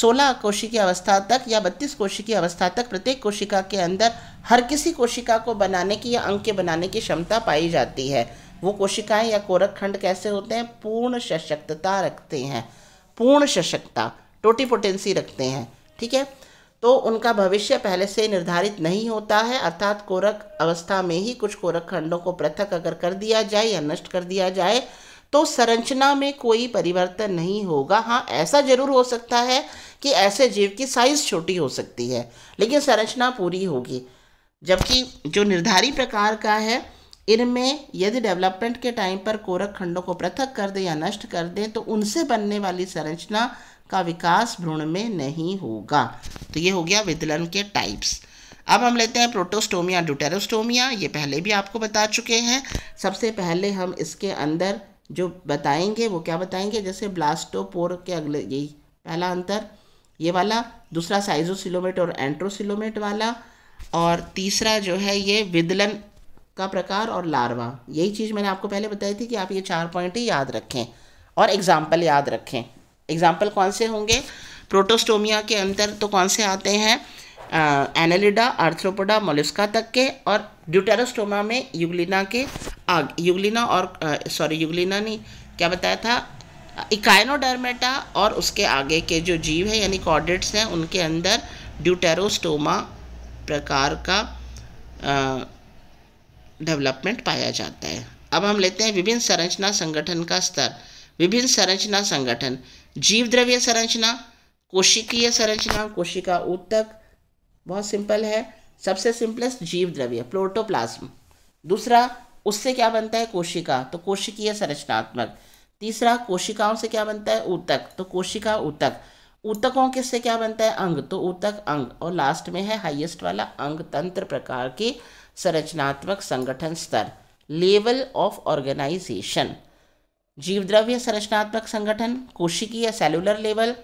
सोलह कोशी की अवस्था तक या बत्तीस कोशी की अवस्था तक प्रत्येक कोशिका के अंदर हर किसी कोशिका को बनाने की या अंक के बनाने की क्षमता पाई जाती है वो कोशिकाएं या कोरक खंड कैसे होते हैं पूर्ण सशक्तता रखते हैं पूर्ण सशक्तता टोटी पोटेंसी रखते हैं ठीक है तो उनका भविष्य पहले से निर्धारित नहीं होता है अर्थात कोरक अवस्था में ही कुछ कोरक खंडों को पृथक अगर कर दिया जाए या नष्ट कर दिया जाए तो संरचना में कोई परिवर्तन नहीं होगा हाँ ऐसा जरूर हो सकता है कि ऐसे जीव की साइज़ छोटी हो सकती है लेकिन संरचना पूरी होगी जबकि जो निर्धारित प्रकार का है इनमें यदि डेवलपमेंट के टाइम पर कोरक खंडों को पृथक कर दें या नष्ट कर दें तो उनसे बनने वाली संरचना का विकास भ्रूण में नहीं होगा तो ये हो गया विदलन के टाइप्स अब हम लेते हैं प्रोटोस्टोमिया डुटेरोस्टोमिया ये पहले भी आपको बता चुके हैं सबसे पहले हम इसके अंदर जो बताएंगे वो क्या बताएंगे जैसे ब्लास्टोपोर के अगले यही पहला अंतर ये वाला दूसरा साइजोसिलोमेट और एंट्रोसिलोमेट वाला और तीसरा जो है ये विदलन का प्रकार और लार्वा यही चीज़ मैंने आपको पहले बताई थी कि आप ये चार पॉइंट ही याद रखें और एग्ज़ाम्पल याद रखें एग्जाम्पल कौन से होंगे प्रोटोस्टोमिया के अंतर तो कौन से आते हैं एनालिडा आर्थ्रोपोडा मोलिस्का तक के और ड्यूटेरोस्टोमा में युगलिना के आग युगलिना और सॉरी युगलिना नहीं क्या बताया था इकाइनोडर्मेटा और उसके आगे के जो जीव है यानी कॉर्डेट्स हैं उनके अंदर ड्यूटेरोस्टोमा प्रकार का डेवलपमेंट पाया जाता है अब हम लेते हैं विभिन्न संरचना संगठन का स्तर विभिन्न संरचना संगठन जीव द्रव्य संरचना कोशिकीय संरचना कोशिका उत्तक बहुत सिंपल है सबसे सिंपलेस्ट जीव द्रव्य प्लोटोप्लाज्म दूसरा उससे क्या बनता है कोशिका तो कोशिकीय संरचनात्मक तीसरा कोशिकाओं से क्या बनता है ऊतक तो कोशिका ऊतक ऊतकों के से क्या बनता है अंग तो ऊतक अंग और लास्ट में है हाईएस्ट वाला अंग तंत्र प्रकार के संरचनात्मक संगठन स्तर लेवल ऑफ ऑर्गेनाइजेशन जीवद्रव्य संरचनात्मक संगठन कोशिकीय सेलुलर लेवल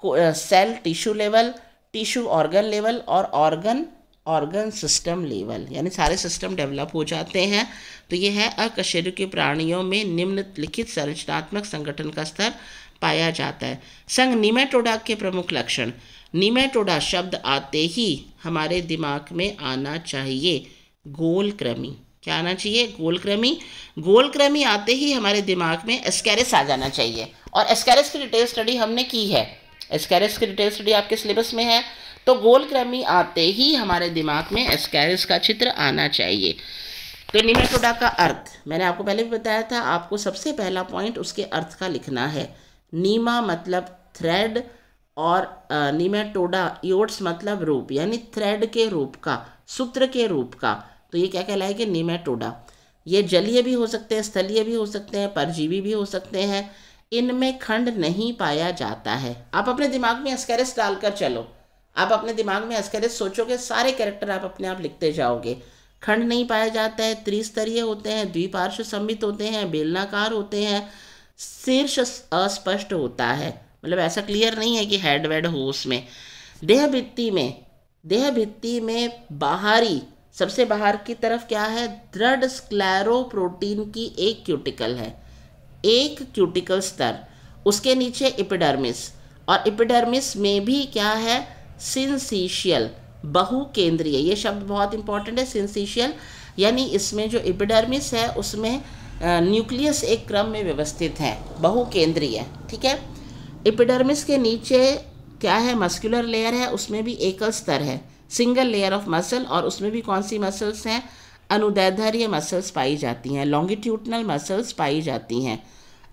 को, cell tissue level tissue organ level और ऑर्गन ऑर्गन सिस्टम लेवल यानी सारे सिस्टम डेवलप हो जाते हैं तो ये है अकशेरु के प्राणियों में निम्न लिखित संरचनात्मक संगठन का स्तर पाया जाता है संग निमेटोडा के प्रमुख लक्षण निमेटोडा शब्द आते ही हमारे दिमाग में आना चाहिए गोल क्रमी क्या आना चाहिए गोलक्रमी गोलक्रमी आते ही हमारे दिमाग में एस्कैरिस आ जाना चाहिए और एस्कैरिस की डिटेल स्टडी हमने की है एस्कैरिस की डिटेल स्टडी आपके सिलेबस में है तो गोलक्रमी आते ही हमारे दिमाग में एस्कैरिस का चित्र आना चाहिए तो निमेटोडा का अर्थ मैंने आपको पहले भी बताया था आपको सबसे पहला पॉइंट उसके अर्थ का लिखना है नीमा मतलब थ्रेड और नीमेटोडा योट्स मतलब रूप यानी थ्रेड के रूप का सूत्र के रूप का तो ये क्या कहलाएंगे नीमेटोडा ये जलीय भी हो सकते हैं स्थलीय भी हो सकते हैं परजीवी भी हो सकते हैं इनमें खंड नहीं पाया जाता है आप अपने दिमाग में एस्कैरिस डालकर चलो आप अपने दिमाग में एस्कैरिस सोचोगे सारे कैरेक्टर आप अपने आप लिखते जाओगे खंड नहीं पाया जाता है त्रिस्तरीय होते हैं द्विपार्श्व सम्मित होते हैं बेलनाकार होते हैं शीर्ष अस्पष्ट होता है मतलब ऐसा क्लियर नहीं है कि हेड वेड हो उसमें देह भित्ति में देह भित्ति में बाहरी सबसे बाहर की तरफ क्या है दृढ़ स्क्लैरो प्रोटीन की एक क्यूटिकल है एक क्यूटिकल स्तर उसके नीचे इपिडर्मिस और इपिडर्मिस में भी क्या है सिंसीशियल बहु केंद्रीय ये शब्द बहुत इंपॉर्टेंट है सिंसीशियल यानी इसमें जो इपिडर्मिस है उसमें न्यूक्लियस एक क्रम में व्यवस्थित है बहु केंद्रीय ठीक है इपिडर्मिस के नीचे क्या है मस्कुलर लेयर है उसमें भी एकल स्तर है सिंगल लेयर ऑफ मसल और उसमें भी कौन सी मसल्स हैं अनुदैधर्य मसल्स पाई जाती हैं लॉन्गिट्यूटनल मसल्स पाई जाती हैं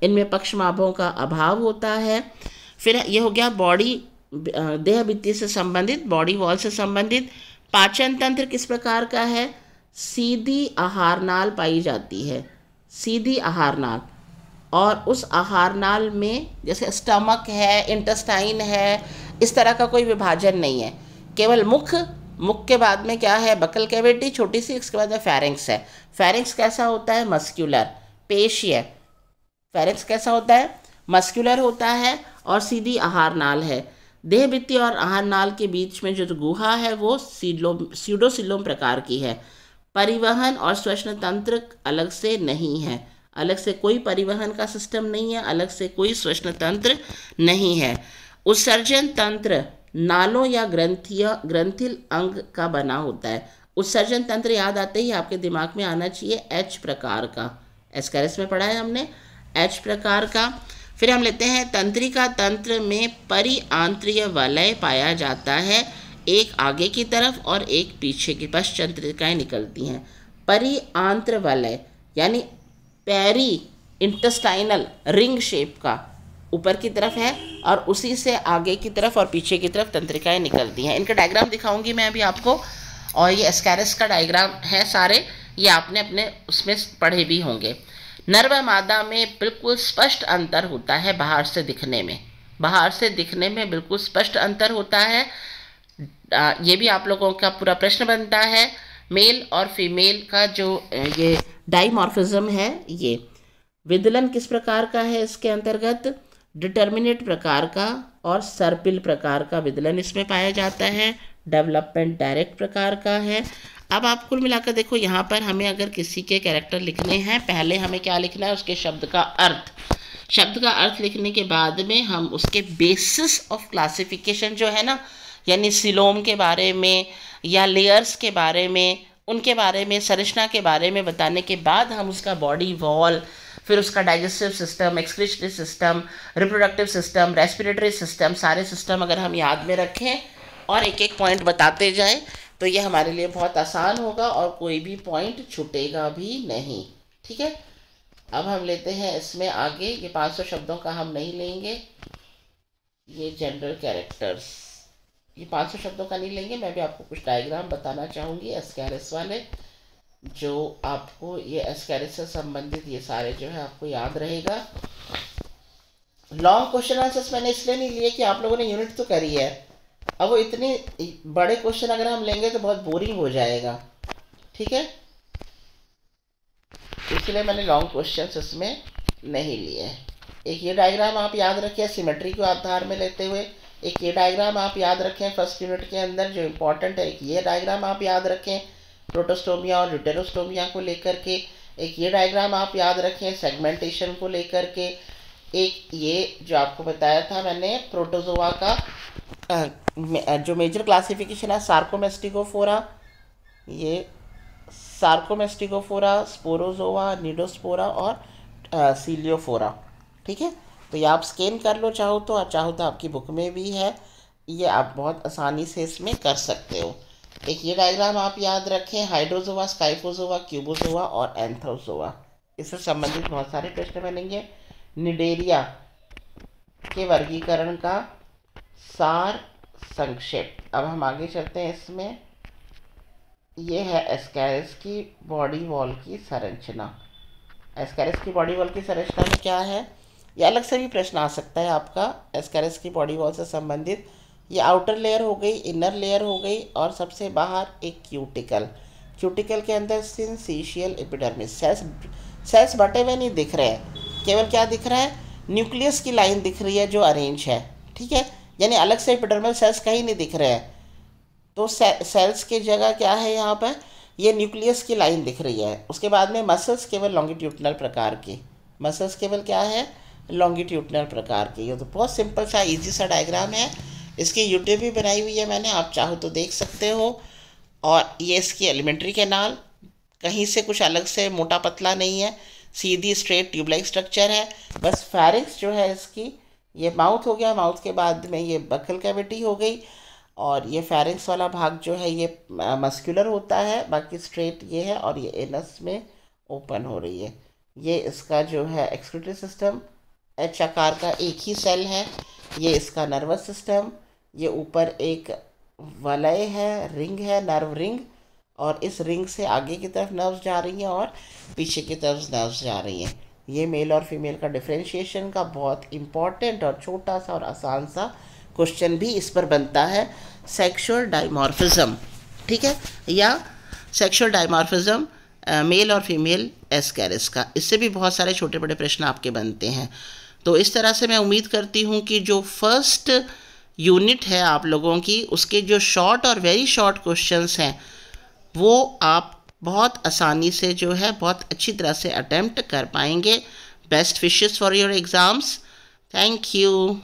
इनमें पक्षमाभों का अभाव होता है फिर यह हो गया बॉडी देह भित्ति से संबंधित बॉडी वॉल से संबंधित पाचन तंत्र किस प्रकार का है सीधी आहार नाल पाई जाती है सीधी आहार नाल और उस आहार नाल में जैसे स्टमक है इंटेस्टाइन है इस तरह का कोई विभाजन नहीं है केवल मुख मुख के बाद में क्या है बकल कैविटी छोटी सी इसके बाद में फेरिंग्स है फेरिंग्स कैसा होता है मस्क्यूलर पेशी है फेरेंक्स कैसा होता है मस्क्यूलर होता है और सीधी आहार नाल है देह भित्ती और आहार नाल के बीच में जो गुहा है वो सीडोम सीडोसिलोम प्रकार की है परिवहन और श्वसन तंत्र अलग से नहीं है अलग से कोई परिवहन का सिस्टम नहीं है अलग से कोई श्वसन तंत्र नहीं है उत्सर्जन तंत्र नालों या ग्रंथिया ग्रंथिल अंग का बना होता है उत्सर्जन तंत्र याद आते ही आपके दिमाग में आना चाहिए एच प्रकार का एस्कैरिस में पढ़ा है हमने एच प्रकार का फिर हम लेते हैं तंत्रिका तंत्र में परिआंत्रिय वलय पाया जाता है एक आगे की तरफ और एक पीछे की पश्चंत्रिकाएँ निकलती हैं परिआंत्र वलय यानी पैरी इंटस्टाइनल रिंग शेप का ऊपर की तरफ है और उसी से आगे की तरफ और पीछे की तरफ तंत्रिकाएं निकलती हैं इनका डायग्राम दिखाऊंगी मैं अभी आपको और ये एस्कैरस का डायग्राम है सारे ये आपने अपने उसमें पढ़े भी होंगे नर्व मादा में बिल्कुल स्पष्ट अंतर होता है बाहर से दिखने में बाहर से दिखने में बिल्कुल स्पष्ट अंतर होता है ये भी आप लोगों का पूरा प्रश्न बनता है मेल और फीमेल का जो ये डाइमॉर्फिज्म है ये विदलन किस प्रकार का है इसके अंतर्गत डिटर्मिनेट प्रकार का और सर्पिल प्रकार का विदलन इसमें पाया जाता है डेवलपमेंट डायरेक्ट प्रकार का है अब आप कुल मिलाकर देखो यहाँ पर हमें अगर किसी के कैरेक्टर लिखने हैं पहले हमें क्या लिखना है उसके शब्द का अर्थ शब्द का अर्थ लिखने के बाद में हम उसके बेसिस ऑफ क्लासिफिकेशन जो है ना यानी सिलोम के बारे में या लेयर्स के बारे में उनके बारे में संरचना के बारे में बताने के बाद हम उसका बॉडी वॉल फिर उसका digestive system excretory system reproductive system respiratory system सारे सिस्टम अगर हम याद में रखें और एक एक पॉइंट बताते जाएं तो ये हमारे लिए बहुत आसान होगा और कोई भी पॉइंट छुटेगा भी नहीं ठीक है अब हम लेते हैं इसमें आगे ये 500 शब्दों का हम नहीं लेंगे ये जनरल कैरेक्टर्स ये 500 शब्दों का नहीं लेंगे मैं भी आपको कुछ डायग्राम बताना चाहूँगी एस वाले जो आपको ये एस्कैरिस से संबंधित ये सारे जो है आपको याद रहेगा लॉन्ग क्वेश्चन आंसर्स मैंने इसलिए नहीं लिए कि आप लोगों ने यूनिट तो करी है अब वो इतने बड़े क्वेश्चन अगर हम लेंगे तो बहुत बोरिंग हो जाएगा ठीक है इसलिए मैंने लॉन्ग क्वेश्चन इसमें नहीं लिए एक ये डायग्राम आप याद रखें सिमेट्री को आधार में लेते हुए एक ये डायग्राम आप याद रखें फर्स्ट यूनिट के अंदर जो इम्पोर्टेंट है एक ये डायग्राम आप याद रखें प्रोटोस्टोमिया और यूटेरोस्टोमिया को लेकर के एक ये डायग्राम आप याद रखें सेगमेंटेशन को लेकर के एक ये जो आपको बताया था मैंने प्रोटोजोआ का जो मेजर क्लासिफिकेशन है सार्कोमेस्टिकोफोरा ये सार्कोमेस्टिकोफोरा स्पोरोजोआ निडोस्पोरा और सीलियोफोरा ठीक है तो ये आप स्कैन कर लो चाहो तो आप चाहो तो आपकी बुक में भी है ये आप बहुत आसानी से इसमें कर सकते हो एक ये डायग्राम आप याद रखें हाइड्रोजोवा स्काइफोजोवा क्यूबोजोवा और एंथोजोवा इससे संबंधित बहुत सारे प्रश्न बनेंगे निडेरिया के वर्गीकरण का सार संक्षेप अब हम आगे चलते हैं इसमें ये है एस्कैरिस की बॉडी वॉल की संरचना एस्कैरिस की बॉडी वॉल की संरचना में क्या है यह अलग से भी प्रश्न आ सकता है आपका एस्कैरिस की बॉडी वॉल से संबंधित ये आउटर लेयर हो गई इनर लेयर हो गई और सबसे बाहर एक क्यूटिकल क्यूटिकल के अंदर सिंसीशियल एपिडर्मिस सेल्स सेल्स बटे हुए नहीं दिख रहे हैं केवल क्या दिख रहा है न्यूक्लियस की लाइन दिख रही है जो अरेंज है ठीक है यानी अलग से एपिडर्मल सेल्स कहीं नहीं दिख रहे हैं तो सेल्स की जगह क्या है यहाँ पर ये न्यूक्लियस की लाइन दिख रही है उसके बाद में मसल्स केवल लॉन्गिट्यूटनल प्रकार की मसल्स केवल क्या है लॉन्गिट्यूटनल प्रकार की ये तो बहुत सिंपल सा इजी सा डायग्राम है इसकी यूट्यूब भी बनाई हुई है मैंने आप चाहो तो देख सकते हो और ये इसकी एलिमेंट्री कैनाल कहीं से कुछ अलग से मोटा पतला नहीं है सीधी स्ट्रेट ट्यूबलाइक स्ट्रक्चर है बस फैरिक्स जो है इसकी ये माउथ हो गया माउथ के बाद में ये बकल कैविटी हो गई और ये फैरिक्स वाला भाग जो है ये मस्कुलर होता है बाकी स्ट्रेट ये है और ये एनस में ओपन हो रही है ये इसका जो है एक्सक्यूटरी सिस्टम एच आकार का एक ही सेल है ये इसका नर्वस सिस्टम ये ऊपर एक वलय है रिंग है नर्व रिंग और इस रिंग से आगे की तरफ नर्व्स जा रही हैं और पीछे की तरफ नर्व्स जा रही हैं ये मेल और फीमेल का डिफ्रेंशिएशन का बहुत इम्पॉर्टेंट और छोटा सा और आसान सा क्वेश्चन भी इस पर बनता है सेक्शुअल डाइमॉर्फिज्म ठीक है या सेक्शुअल डाइमॉर्फिज्म मेल और फीमेल एसकैरिस का इससे भी बहुत सारे छोटे बड़े प्रश्न आपके बनते हैं तो इस तरह से मैं उम्मीद करती हूँ कि जो फर्स्ट यूनिट है आप लोगों की उसके जो शॉर्ट और वेरी शॉर्ट क्वेश्चंस हैं वो आप बहुत आसानी से जो है बहुत अच्छी तरह से अटैम्प्ट कर पाएंगे best wishes for your exams thank you